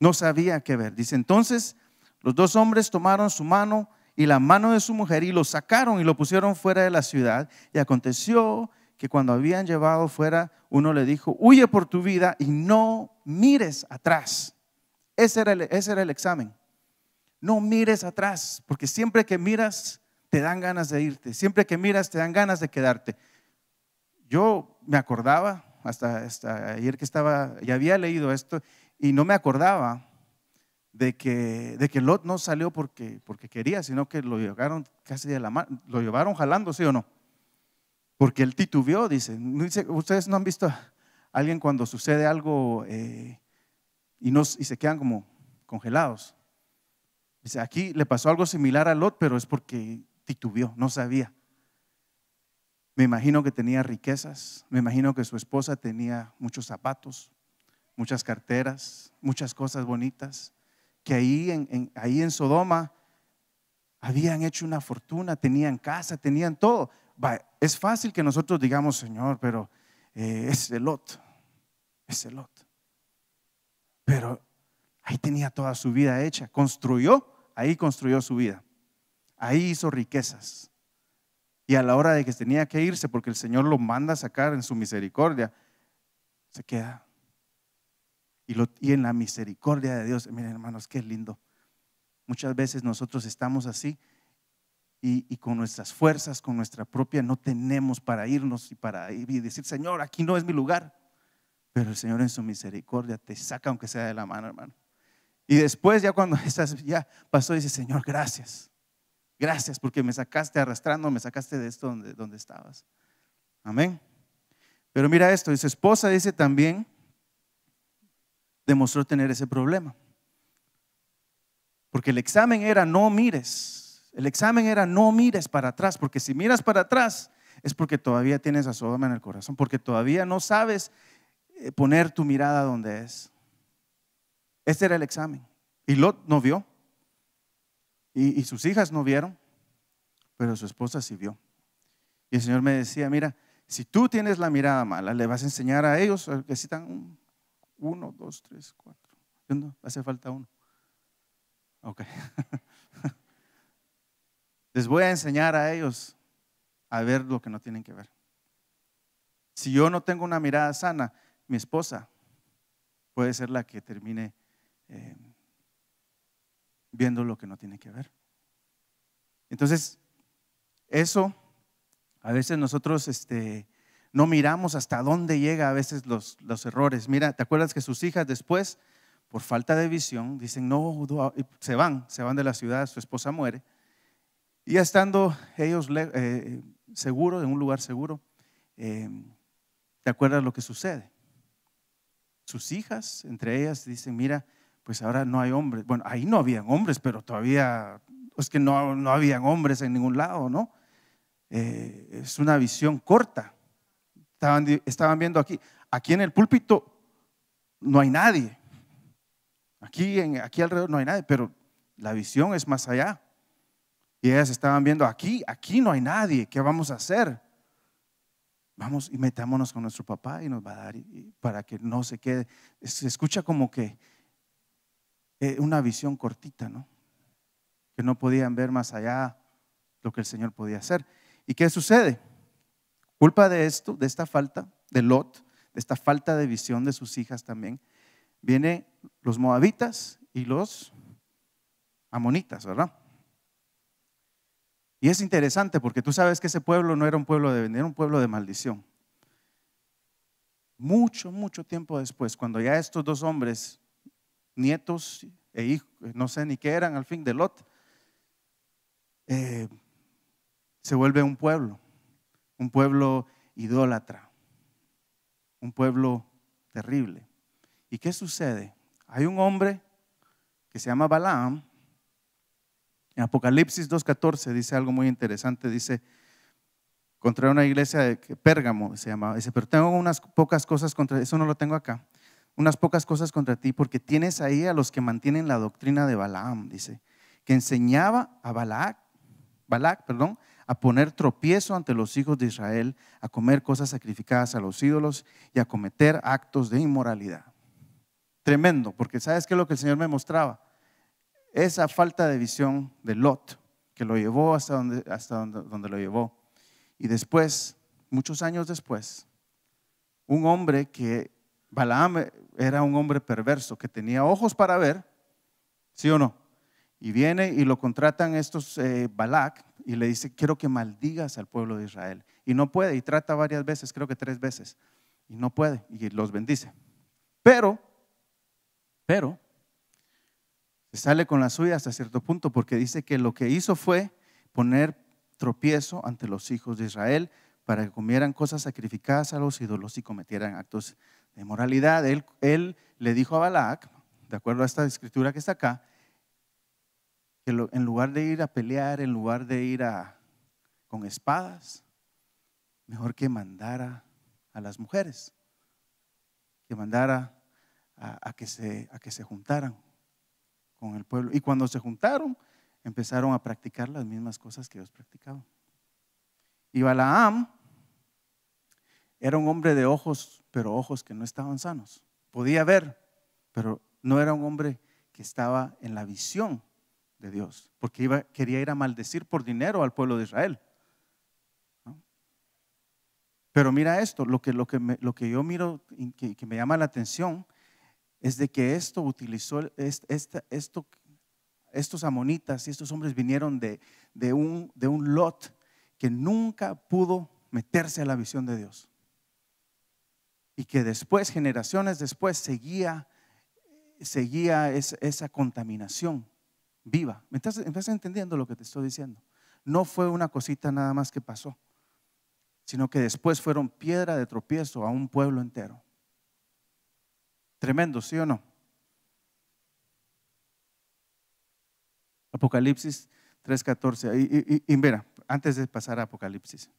No sabía qué ver. Dice, entonces los dos hombres tomaron su mano y la mano de su mujer y lo sacaron y lo pusieron fuera de la ciudad. Y aconteció que cuando habían llevado fuera, uno le dijo, huye por tu vida y no mires atrás. ese era el examen. No mires atrás, porque siempre que miras te dan ganas de irte, siempre que miras te dan ganas de quedarte. Yo me acordaba, hasta, ayer que estaba, ya había leído esto, y no me acordaba de que, Lot no salió porque, porque quería, sino que lo llevaron casi de la lo llevaron jalando, ¿sí o no? Porque él titubeó, dice. Ustedes no han visto a alguien cuando sucede algo eh, y, y se quedan como congelados. Dice, aquí le pasó algo similar a Lot, pero es porque titubeó, no sabía. Me imagino que tenía riquezas, me imagino que su esposa tenía muchos zapatos, muchas carteras, muchas cosas bonitas, que ahí en, ahí en Sodoma habían hecho una fortuna, tenían casa, tenían todo. Es fácil que nosotros digamos, Señor, pero eh, es el Lot, es el Lot. Pero Ahí tenía toda su vida hecha. Construyó, ahí construyó su vida. Ahí hizo riquezas. Y a la hora de que tenía que irse, porque el Señor lo manda a sacar en su misericordia, se queda. Y, lo, en la misericordia de Dios, miren hermanos, qué lindo. Muchas veces nosotros estamos así y, y, con nuestras fuerzas, con nuestra propia, no tenemos para irnos y para ir y decir, Señor, aquí no es mi lugar. Pero el Señor en su misericordia te saca aunque sea de la mano, hermano. Y después ya cuando <laughs> ya pasó, dice, Señor, gracias. Gracias porque me sacaste arrastrando, me sacaste de esto donde, estabas. Amén. Pero mira esto, dice, esposa dice también demostró tener ese problema. Porque el examen era no mires. El examen era no mires para atrás, porque si miras para atrás es porque todavía tienes a Sodoma en el corazón, porque todavía no sabes eh, poner tu mirada donde es. Este era el examen. Y Lot no vio. Y, sus hijas no vieron, pero su esposa sí vio. Y el Señor me decía, mira, si tú tienes la mirada mala, le vas a enseñar a ellos, que necesitan un, uno, dos, tres, cuatro. No, hace falta uno. Ok. <laughs> Les voy a enseñar a ellos a ver lo que no tienen que ver. Si yo no tengo una mirada sana, mi esposa puede ser la que termine eh, viendo lo que no tiene que ver. Entonces, eso, a veces nosotros este, no miramos hasta dónde llega a veces los, errores. Mira, ¿te acuerdas que sus hijas después, por falta de visión, dicen, no, se van, se van de la ciudad, su esposa muere. Y ya estando ellos eh, seguros, en un lugar seguro, em, ¿te acuerdas lo que sucede? Sus hijas, entre ellas, dicen, mira, pues ahora no hay hombres. Bueno, ahí no habían hombres, pero todavía es que no, no habían hombres en ningún lado, ¿no? Eh, es una visión corta. Estaban, estaban viendo aquí, aquí en el púlpito no hay nadie. Aquí, en, aquí alrededor no hay nadie, pero la visión es más allá. Y ellas estaban viendo aquí, aquí no hay nadie, ¿qué vamos a hacer? Vamos y metámonos con nuestro papá y nos va a dar para que no se quede. Se escucha como que eh, una visión cortita, ¿no? Que no podían ver más allá lo que el Señor podía hacer. ¿Y qué sucede? Culpa de esto, de esta falta de Lot, de esta falta de visión de sus hijas también, vienen los moabitas y los amonitas, ¿verdad? Y es interesante porque tú sabes que ese pueblo no era un pueblo de venir, era un pueblo de maldición. Mucho, mucho tiempo después, cuando ya estos dos hombres nietos e hijos, no sé ni qué eran al fin de Lot, eh, se vuelve un pueblo, un pueblo idólatra, un pueblo terrible. ¿Y qué sucede? Hay un hombre que se llama Balaam. En Apocalipsis 2.14 dice algo muy interesante, dice, contra una iglesia de Pérgamo se llamaba, dice, pero tengo unas pocas cosas contra, eso no lo tengo acá, unas pocas cosas contra ti, porque tienes ahí a los que mantienen la doctrina de Balaam, dice, que enseñaba a Balak perdón, a poner tropiezo ante los hijos de Israel, a comer cosas sacrificadas a los ídolos y a cometer actos de inmoralidad. Tremendo, porque ¿sabes qué es lo que el Señor me mostraba? Esa falta de visión de Lot, que lo llevó hasta donde, hasta donde lo llevó. Y después, muchos años después, un hombre que Balaam eh, era un hombre perverso que tenía ojos para ver, ¿sí o no? Y viene y lo contratan estos eh, Balak y le dice, quiero que maldigas al pueblo de Israel. Y no puede, y trata varias veces, creo que tres veces, y no puede, y los bendice. Pero, pero, se sale con la suya hasta cierto punto porque dice que lo que hizo fue poner tropiezo ante los hijos de Israel para que comieran cosas sacrificadas a los ídolos y cometieran actos de moralidad. Él, le dijo a Balac, de acuerdo a esta escritura que está acá, que en lugar de ir a pelear, en lugar de ir con espadas, mejor que mandara a las mujeres, que mandara a, que, se, a que se juntaran con el pueblo. Y cuando se juntaron, empezaron a practicar las mismas cosas que ellos practicaban. Y Balaam era un hombre de ojos pero ojos que no estaban sanos. Podía ver, pero no era un hombre que estaba en la visión de Dios, porque iba, quería ir a maldecir por dinero al pueblo de Israel. Pero mira esto, lo que, lo lo que yo miro y que, me llama la atención es de que esto utilizó, estos amonitas y estos hombres vinieron de, un, de un lot que nunca pudo meterse a la visión de Dios y que después, generaciones después, seguía, seguía esa contaminación viva. ¿Me estás, entendiendo lo que te estoy diciendo? No fue una cosita nada más que pasó, sino que después fueron piedra de tropiezo a un pueblo entero. Tremendo, ¿sí o no? Apocalipsis 3.14. Y, y, mira, antes de pasar a Apocalipsis.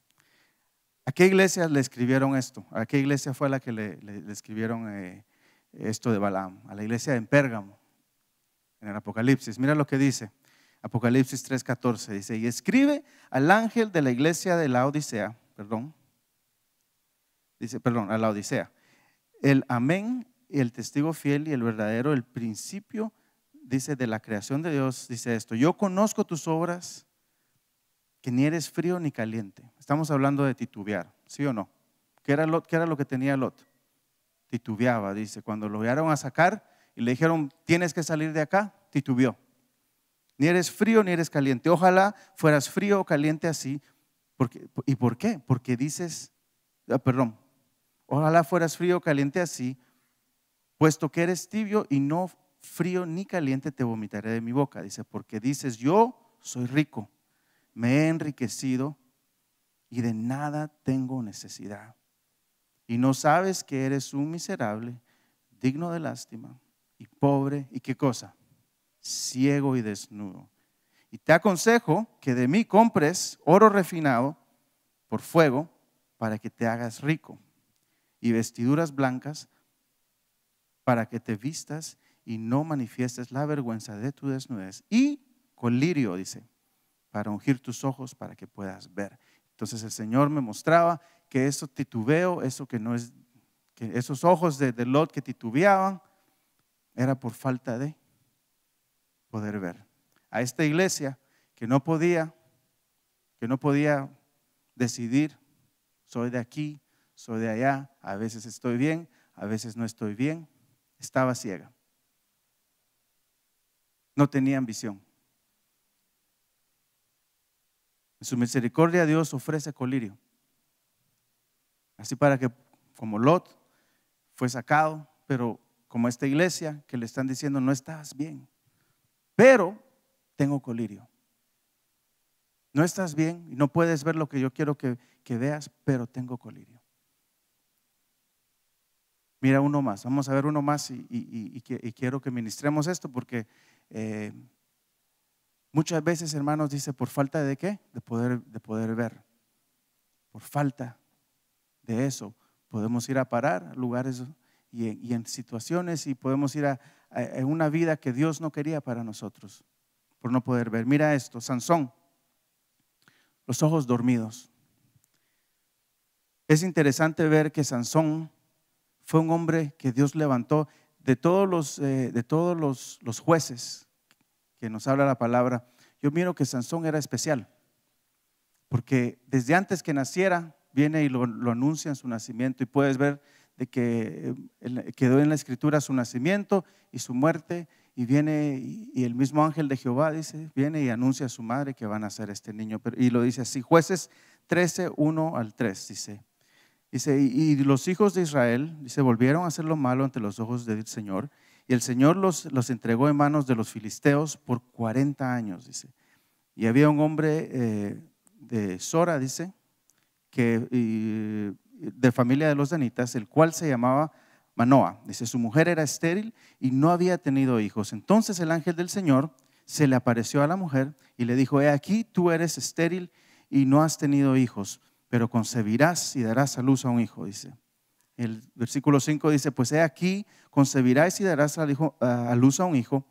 ¿A qué iglesia le escribieron esto? ¿A qué iglesia fue la que le, escribieron eh, esto de Balaam? A la iglesia en Pérgamo, en el Apocalipsis. Mira lo que dice. Apocalipsis 3:14 dice, y escribe al ángel de la iglesia de la Odisea, perdón, dice, perdón, a la Odisea, el amén, y el testigo fiel y el verdadero, el principio, dice, de la creación de Dios, dice esto, yo conozco tus obras que ni eres frío ni caliente. Estamos hablando de titubear, ¿sí o no? ¿Qué era, era lo que tenía Lot? Titubeaba, dice. Cuando lo llegaron a sacar y le dijeron, tienes que salir de acá, titubeó. Ni eres frío ni eres caliente. Ojalá fueras frío o caliente así. ¿Y por qué? Porque dices, ah, perdón, ojalá fueras frío o caliente así, puesto que eres tibio y no frío ni caliente te vomitaré de mi boca. Dice, porque dices, yo soy rico me he enriquecido y de nada tengo necesidad. Y no sabes que eres un miserable, digno de lástima y pobre y qué cosa, ciego y desnudo. Y te aconsejo que de mí compres oro refinado por fuego para que te hagas rico y vestiduras blancas para que te vistas y no manifiestes la vergüenza de tu desnudez. Y colirio, dice, para ungir tus ojos para que puedas ver. Entonces el Señor me mostraba que eso titubeo, eso que no es, que esos ojos de, de Lot que titubeaban, era por falta de poder ver. A esta iglesia que no podía, que no podía decidir, soy de aquí, soy de allá, a veces estoy bien, a veces no estoy bien, estaba ciega. No tenía ambición. En su misericordia Dios ofrece colirio. Así para que como Lot fue sacado, pero como esta iglesia que le están diciendo no estás bien, pero tengo colirio. No estás bien y no puedes ver lo que yo quiero que, veas, pero tengo colirio. Mira uno más, vamos a ver uno más y, quiero que ministremos esto porque eh, Muchas veces, hermanos, dice, por falta de qué? De poder, de poder ver. Por falta de eso, podemos ir a parar a lugares y, en situaciones y podemos ir a, una vida que Dios no quería para nosotros, por no poder ver. Mira esto, Sansón, los ojos dormidos. Es interesante ver que Sansón fue un hombre que Dios levantó de todos los, eh, de todos los, los jueces que nos habla la palabra, yo miro que Sansón era especial, porque desde antes que naciera, viene y lo, anuncia en su nacimiento y puedes ver de que eh, quedó en la escritura su nacimiento y su muerte y viene y el mismo ángel de Jehová dice, viene y anuncia a su madre que va a nacer este niño. Y lo dice así, jueces 13, 1 al 3, dice. Dice, y, los hijos de Israel, dice, volvieron a hacer lo malo ante los ojos del Señor y el Señor los, los entregó en manos de los filisteos por 40 años, dice. Y había un hombre eh, de Sora, dice, que, de familia de los danitas, el cual se llamaba Manoa. Dice, su mujer era estéril y no había tenido hijos. Entonces el ángel del Señor se le apareció a la mujer y le dijo, he aquí, tú eres estéril y no has tenido hijos, pero concebirás y darás a luz a un hijo, dice. El versículo 5 dice, pues he aquí, concebirás y darás a luz a un hijo,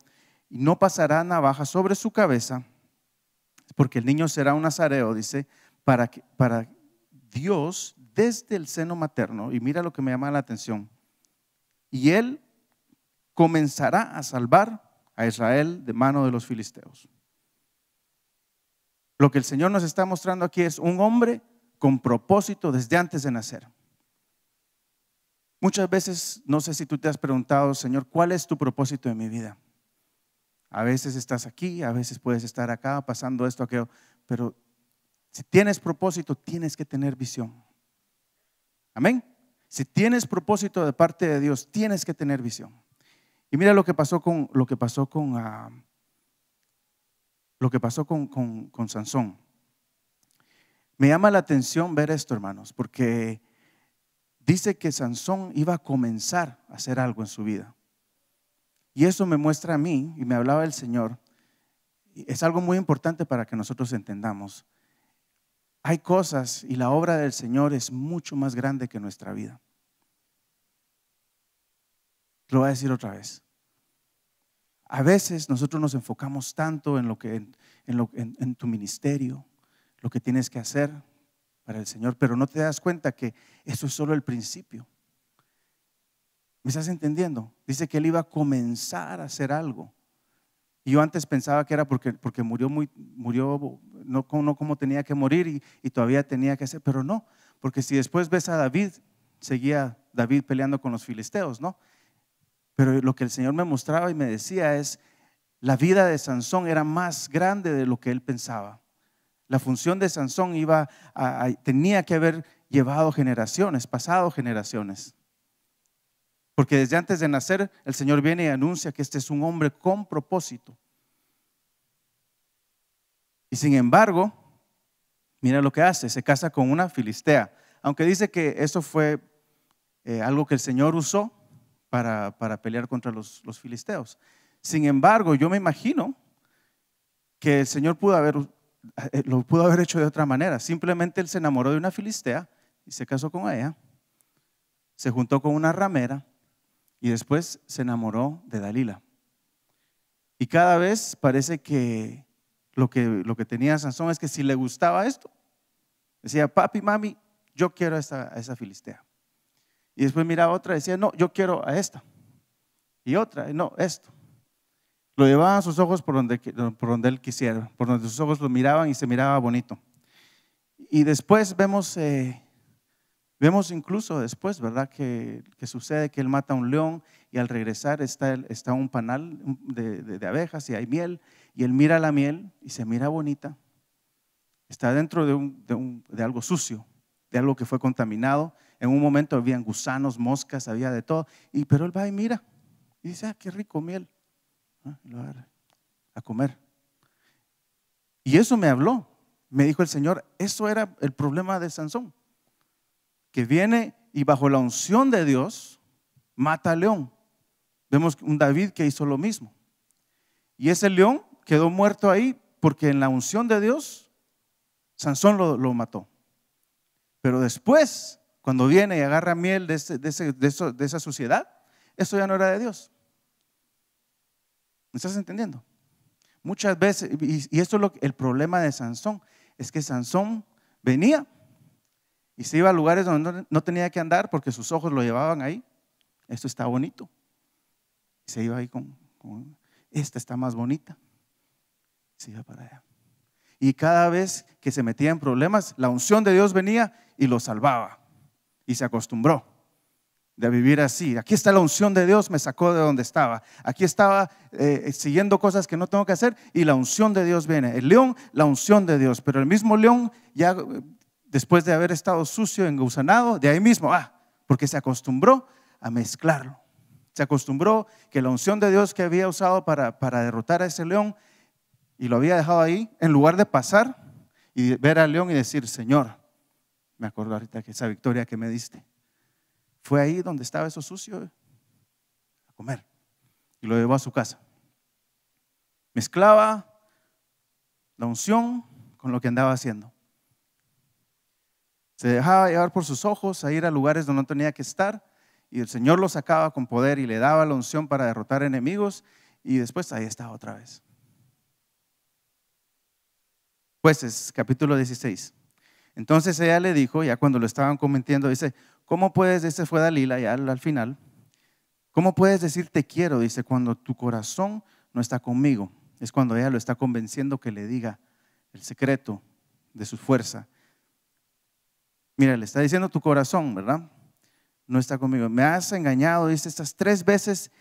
y no pasará navaja sobre su cabeza, porque el niño será un nazareo, dice, para, para Dios desde el seno materno. Y mira lo que me llama la atención. Y él comenzará a salvar a Israel de mano de los filisteos. Lo que el Señor nos está mostrando aquí es un hombre con propósito desde antes de nacer. Muchas veces, no sé si tú te has preguntado, Señor, ¿cuál es tu propósito en mi vida? A veces estás aquí, a veces puedes estar acá pasando esto, aquello, pero si tienes propósito, tienes que tener visión. Amén. Si tienes propósito de parte de Dios, tienes que tener visión. Y mira lo que pasó con lo que pasó con ah, lo que pasó con, con Sansón. Me llama la atención ver esto, hermanos, porque dice que Sansón iba a comenzar a hacer algo en su vida. Y eso me muestra a mí, y me hablaba el Señor, es algo muy importante para que nosotros entendamos. Hay cosas y la obra del Señor es mucho más grande que nuestra vida. Lo voy a decir otra vez. A veces nosotros nos enfocamos tanto en lo que en, en tu ministerio, lo que tienes que hacer, el Señor, pero no te das cuenta que eso es solo el principio. ¿Me estás entendiendo? Dice que él iba a comenzar a hacer algo. yo antes pensaba que era porque, murió, muy, murió no, como tenía que morir y, y, todavía tenía que hacer, pero no, porque si después ves a David, seguía David peleando con los filisteos, ¿no? Pero lo que el Señor me mostraba y me decía es, la vida de Sansón era más grande de lo que él pensaba. La función de Sansón iba tenía que haber llevado generaciones, pasado generaciones. Porque desde antes de nacer, el Señor viene y anuncia que este es un hombre con propósito. Y sin embargo, mira lo que hace, se casa con una filistea. Aunque dice que eso fue eh, algo que el Señor usó para, para pelear contra los, los, filisteos. Sin embargo, yo me imagino que el Señor pudo haber eh, lo pudo haber hecho de otra manera. Simplemente él se enamoró de una filistea y se casó con ella, se juntó con una ramera y después se enamoró de Dalila. Y cada vez parece que lo que, lo que tenía Sansón es que si le gustaba esto, decía, papi, mami, yo quiero a esa, esa filistea. Y después miraba otra, decía, no, yo quiero a esta. Y otra, no, esto. Lo a sus ojos por donde, por donde él quisiera, por donde sus ojos lo miraban y se miraba bonito. Y después vemos, eh, vemos incluso después, ¿verdad? Que, sucede que él mata a un león y al regresar está, está un panal de, abejas y hay miel y él mira la miel y se mira bonita. Está dentro de, algo sucio, de algo que fue contaminado. En un momento habían gusanos, moscas, había de todo. Y, pero él va y mira. Y dice, ah, qué rico miel. Ah, a comer. Y eso me habló, me dijo el Señor, eso era el problema de Sansón, que viene y bajo la unción de Dios mata al león. Vemos un David que hizo lo mismo. Y ese león quedó muerto ahí porque en la unción de Dios, Sansón lo, mató. Pero después, cuando viene y agarra miel de, de, de esa suciedad, eso ya no era de Dios. ¿Me estás entendiendo? Muchas veces, y esto es lo, el problema de Sansón, es que Sansón venía y se iba a lugares donde no, tenía que andar porque sus ojos lo llevaban ahí. Esto está bonito. Se iba ahí con, con esta está más bonita. Se iba para allá. Y cada vez que se metía en problemas, la unción de Dios venía y lo salvaba. Y se acostumbró de vivir así. Aquí está la unción de Dios, me sacó de donde estaba. Aquí estaba eh, eh, siguiendo cosas que no tengo que hacer y la unción de Dios viene. El león, la unción de Dios. Pero el mismo león, ya eh, después de haber estado sucio, engusanado, de ahí mismo, ah, porque se acostumbró a mezclarlo. Se acostumbró que la unción de Dios que había usado para, para derrotar a ese león y lo había dejado ahí, en lugar de pasar y ver al león y decir, Señor, me acuerdo ahorita que esa victoria que me diste fue ahí donde estaba eso sucio a comer y lo llevó a su casa. Mezclaba la unción con lo que andaba haciendo. Se dejaba llevar por sus ojos a ir a lugares donde no tenía que estar y el Señor lo sacaba con poder y le daba la unción para derrotar enemigos y después ahí estaba otra vez. Pues es capítulo 16. Entonces ella le dijo, ya cuando lo estaban cometiendo, dice, ¿Cómo puedes, ese fue Dalila ya al, al final, cómo puedes decir te quiero? Dice, cuando tu corazón no está conmigo. Es cuando ella lo está convenciendo que le diga el secreto de su fuerza. Mira, le está diciendo tu corazón, ¿verdad? No está conmigo. Me has engañado, dice, estas tres veces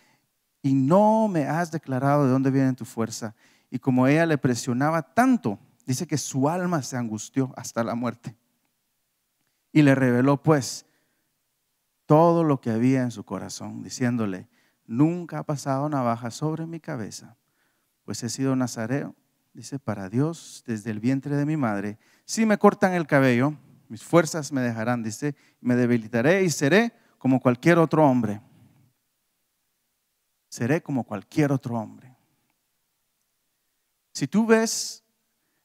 y no me has declarado de dónde viene tu fuerza. Y como ella le presionaba tanto, dice que su alma se angustió hasta la muerte. Y le reveló pues todo lo que había en su corazón, diciéndole, nunca ha pasado navaja sobre mi cabeza, pues he sido nazareo, dice, para Dios desde el vientre de mi madre. Si me cortan el cabello, mis fuerzas me dejarán, dice, me debilitaré y seré como cualquier otro hombre. Seré como cualquier otro hombre. Si tú ves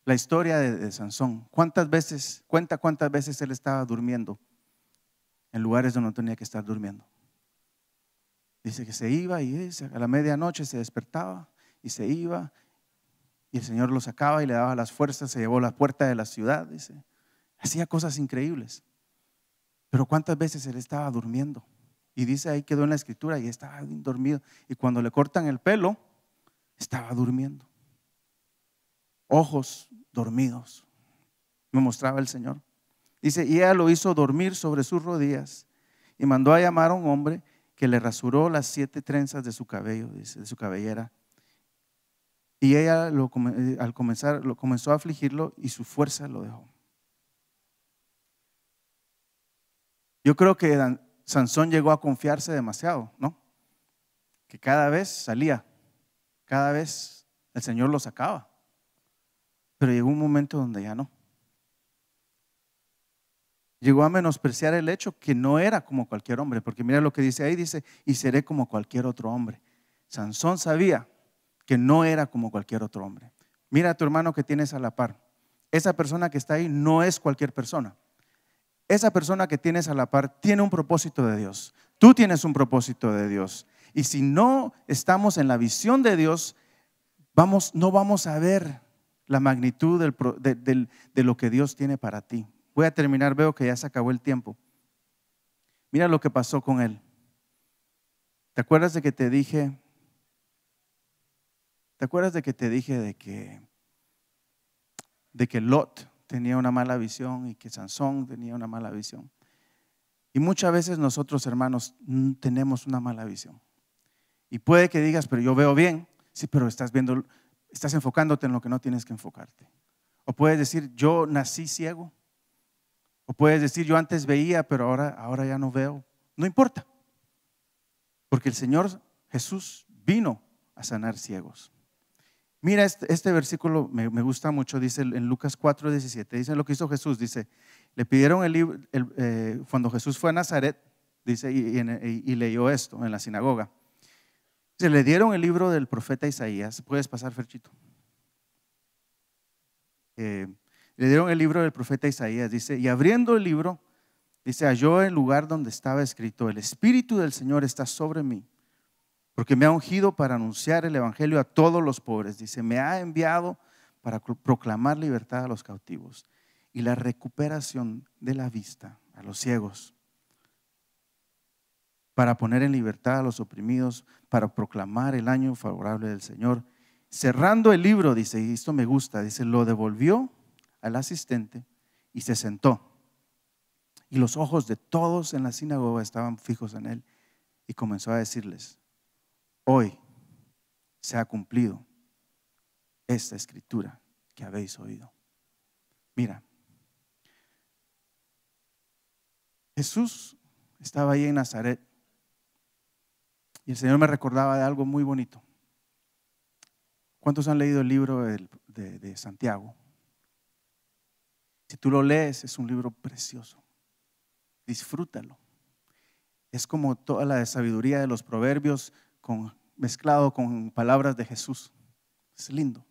la historia de, Sansón, cuántas veces, cuenta cuántas veces él estaba durmiendo en lugares donde no tenía que estar durmiendo. Dice que se iba y a la medianoche se despertaba y se iba y el Señor lo sacaba y le daba las fuerzas, se llevó a la puerta de la ciudad, dice. Hacía cosas increíbles. Pero cuántas veces él estaba durmiendo. Y dice ahí quedó en la escritura y estaba dormido. Y cuando le cortan el pelo, estaba durmiendo. Ojos dormidos. Me mostraba el Señor. Dice, y ella lo hizo dormir sobre sus rodillas y mandó a llamar a un hombre que le rasuró las siete trenzas de su cabello, dice, de su cabellera. Y ella eh, al comenzar lo comenzó a afligirlo y su fuerza lo dejó. Yo creo que Sansón llegó a confiarse demasiado, ¿no? Que cada vez salía, cada vez el Señor lo sacaba. Pero llegó un momento donde ya no llegó a menospreciar el hecho que no era como cualquier hombre, porque mira lo que dice ahí, dice, y seré como cualquier otro hombre. Sansón sabía que no era como cualquier otro hombre. Mira a tu hermano que tienes a la par. Esa persona que está ahí no es cualquier persona. Esa persona que tienes a la par tiene un propósito de Dios. Tú tienes un propósito de Dios. Y si no estamos en la visión de Dios, vamos, no vamos a ver la magnitud de lo que Dios tiene para ti. Voy a terminar, veo que ya se acabó el tiempo. Mira lo que pasó con él. ¿Te acuerdas de que te dije? ¿Te acuerdas de que te dije de que de que Lot tenía una mala visión y que Sansón tenía una mala visión? Y muchas veces nosotros, hermanos, tenemos una mala visión. Y puede que digas, pero yo veo bien. Sí, pero estás viendo, estás enfocándote en lo que no tienes que enfocarte. O puedes decir, yo nací ciego o puedes decir, yo antes veía, pero ahora, ahora ya no veo. No importa. Porque el Señor Jesús vino a sanar ciegos. Mira, este, este versículo me, gusta mucho, dice en Lucas 4, 17, dice lo que hizo Jesús, dice, le pidieron el libro, eh, cuando Jesús fue a Nazaret, dice, y, leyó esto en la sinagoga, se le dieron el libro del profeta Isaías, puedes pasar, Ferchito. Eh, le dieron el libro del profeta Isaías, dice, y abriendo el libro, dice, halló el lugar donde estaba escrito, el Espíritu del Señor está sobre mí, porque me ha ungido para anunciar el Evangelio a todos los pobres, dice, me ha enviado para proclamar libertad a los cautivos y la recuperación de la vista a los ciegos, para poner en libertad a los oprimidos, para proclamar el año favorable del Señor. Cerrando el libro, dice, y esto me gusta, dice, lo devolvió al asistente y se sentó. Y los ojos de todos en la sinagoga estaban fijos en él y comenzó a decirles, hoy se ha cumplido esta escritura que habéis oído. Mira, Jesús estaba ahí en Nazaret y el Señor me recordaba de algo muy bonito. ¿Cuántos han leído el libro de, de Santiago? Si tú lo lees, es un libro precioso. Disfrútalo. Es como toda la sabiduría de los proverbios mezclado con palabras de Jesús. Es lindo.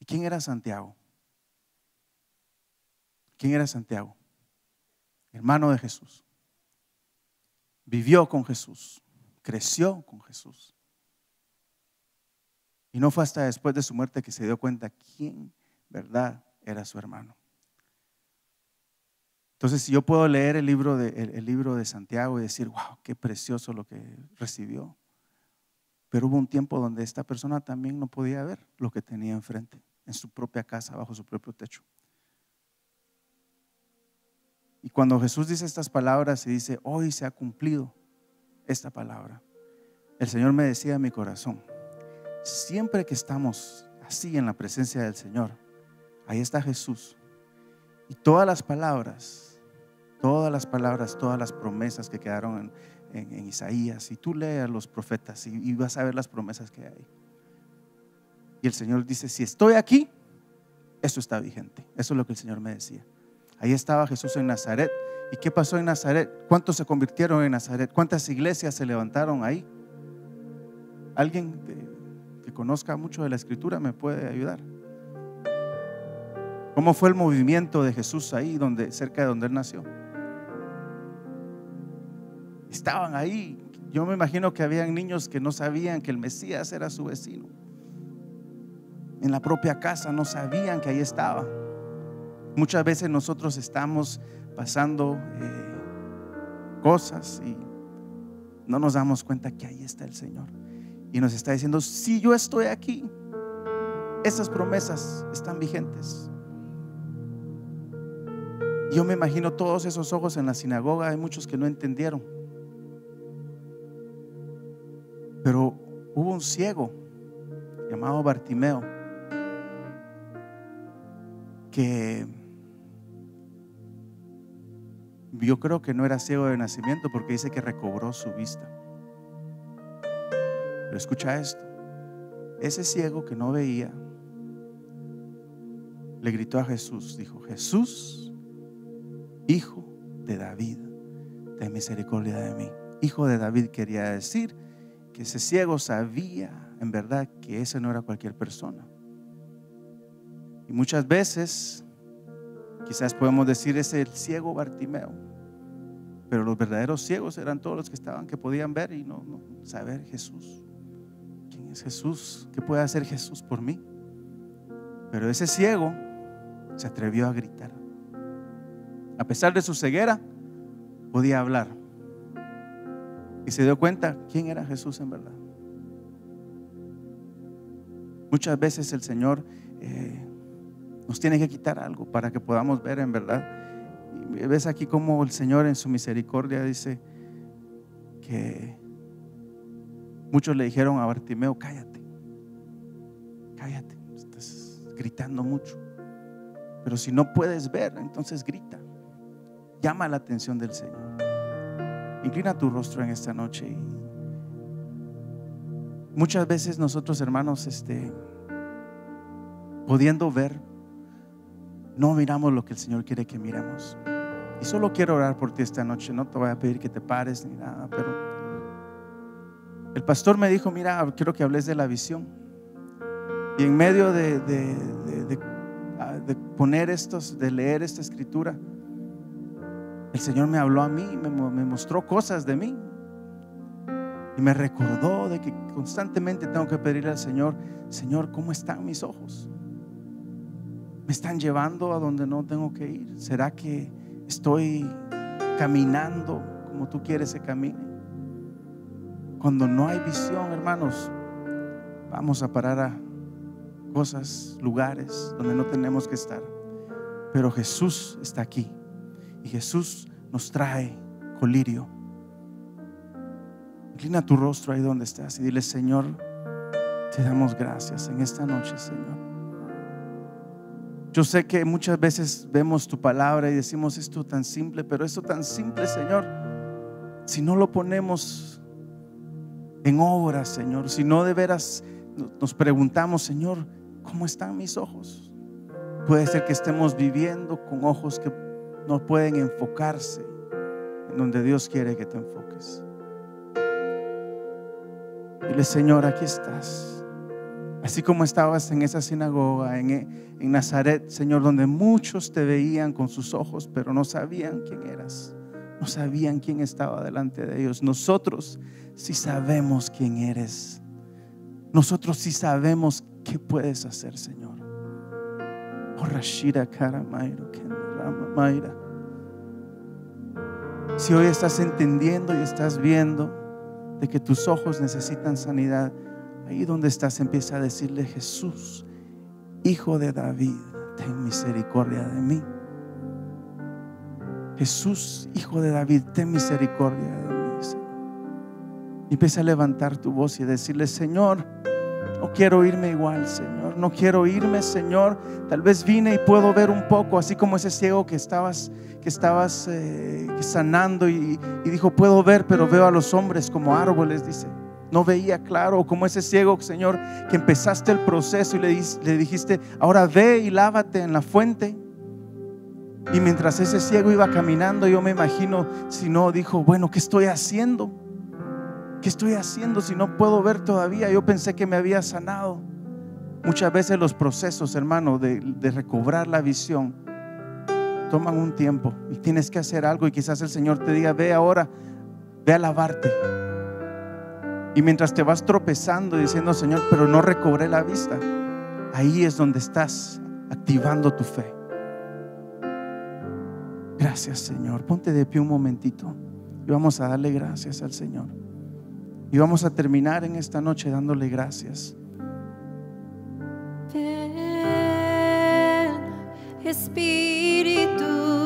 ¿Y quién era Santiago? ¿Quién era Santiago? Hermano de Jesús. Vivió con Jesús. Creció con Jesús. Y no fue hasta después de su muerte que se dio cuenta quién, verdad, era su hermano. Entonces, si yo puedo leer el libro, de, libro de Santiago y decir, wow, qué precioso lo que recibió. Pero hubo un tiempo donde esta persona también no podía ver lo que tenía enfrente, en su propia casa, bajo su propio techo. Y cuando Jesús dice estas palabras y dice, hoy se ha cumplido esta palabra, el Señor me decía en mi corazón, siempre que estamos así en la presencia del Señor, ahí está Jesús. Y todas las palabras todas las palabras, todas las promesas que quedaron en, Isaías. Y tú lees los profetas y, vas a ver las promesas que hay. Y el Señor dice, si estoy aquí, eso está vigente. Eso es lo que el Señor me decía. Ahí estaba Jesús en Nazaret. ¿Y qué pasó en Nazaret? ¿Cuántos se convirtieron en Nazaret? ¿Cuántas iglesias se levantaron ahí? ¿Alguien que conozca mucho de la escritura me puede ayudar? ¿Cómo fue el movimiento de Jesús ahí, donde, cerca de donde él nació? estaban ahí. Yo me imagino que habían niños que no sabían que el Mesías era su vecino. En la propia casa no sabían que ahí estaba. Muchas veces nosotros estamos pasando eh, cosas y no nos damos cuenta que ahí está el Señor. Y nos está diciendo, si yo estoy aquí, esas promesas están vigentes. Yo me imagino todos esos ojos en la sinagoga, hay muchos que no entendieron un ciego llamado Bartimeo que yo creo que no era ciego de nacimiento porque dice que recobró su vista. Pero escucha esto. Ese ciego que no veía le gritó a Jesús, dijo, Jesús, hijo de David, ten misericordia de mí. Hijo de David quería decir que ese ciego sabía en verdad que ese no era cualquier persona. Y muchas veces, quizás podemos decir, es el ciego Bartimeo. Pero los verdaderos ciegos eran todos los que estaban, que podían ver y no saber Jesús. ¿Quién es Jesús? ¿Qué puede hacer Jesús por mí? Pero ese ciego se atrevió a gritar. A pesar de su ceguera, podía hablar y se dio cuenta quién era Jesús en verdad. Muchas veces el Señor eh, nos tiene que quitar algo para que podamos ver en verdad. Y ves aquí como el Señor en su misericordia dice que muchos le dijeron a Bartimeo, cállate, cállate, estás gritando mucho. Pero si no puedes ver, entonces grita. Llama la atención del Señor. Inclina tu rostro en esta noche. Muchas veces nosotros, hermanos, este, pudiendo ver, no miramos lo que el Señor quiere que miremos. Y solo quiero orar por ti esta noche. No te voy a pedir que te pares ni nada, pero el pastor me dijo, mira, quiero que hables de la visión. Y en medio de, de ah, poner estos, de leer esta escritura, el Señor me habló a mí, me, mostró cosas de mí. Y me recordó de que constantemente tengo que pedir al Señor, Señor, ¿cómo están mis ojos? ¿Me están llevando a donde no tengo que ir? ¿Será que estoy caminando como tú quieres que camine? Cuando no hay visión, hermanos, vamos a parar a cosas, lugares donde no tenemos que estar. Pero Jesús está aquí Jesús nos trae colirio. Inclina tu rostro ahí donde estás y dile, Señor, te damos gracias en esta noche, Señor. Yo sé que muchas veces vemos tu palabra y decimos esto tan simple, pero esto tan simple, Señor, si no lo ponemos en obra, Señor, si no de veras nos preguntamos, Señor, ¿cómo están mis ojos? Puede ser que estemos viviendo con ojos que no pueden enfocarse en donde Dios quiere que te enfoques. Dile, Señor, aquí estás. Así como estabas en esa sinagoga, en, Nazaret, Señor, donde muchos te veían con sus ojos, pero no sabían quién eras. No sabían quién estaba delante de ellos. Nosotros sí sabemos quién eres. Nosotros sí sabemos qué puedes hacer, Señor. Oh, Rashida Karamairo Mayra. Si hoy estás entendiendo y estás viendo de que tus ojos necesitan sanidad, ahí donde estás empieza a decirle, Jesús, Hijo de David, ten misericordia de mí. Jesús, Hijo de David, ten misericordia de mí. empieza a levantar tu voz y decirle, Señor, no quiero irme igual, Señor. No quiero irme, Señor. Tal vez vine y puedo ver un poco, así como ese ciego que estabas, que estabas eh, sanando y, dijo, puedo ver, pero veo a los hombres como árboles, dice. No veía claro, como ese ciego, Señor, que empezaste el proceso y le, le dijiste, ahora ve y lávate en la fuente. Y mientras ese ciego iba caminando, yo me imagino, si no, dijo, bueno, ¿qué estoy haciendo? ¿Qué estoy haciendo si no puedo ver todavía? Yo pensé que me había sanado. Muchas veces los procesos, hermano, de, recobrar la visión toman un tiempo y tienes que hacer algo y quizás el Señor te diga, ve ahora, ve a lavarte. Y mientras te vas tropezando diciendo, Señor, pero no recobré la vista, ahí es donde estás activando tu fe. Gracias, Señor. Ponte de pie un momentito y vamos a darle gracias al Señor. Y vamos a terminar en esta noche dándole gracias. Espíritu.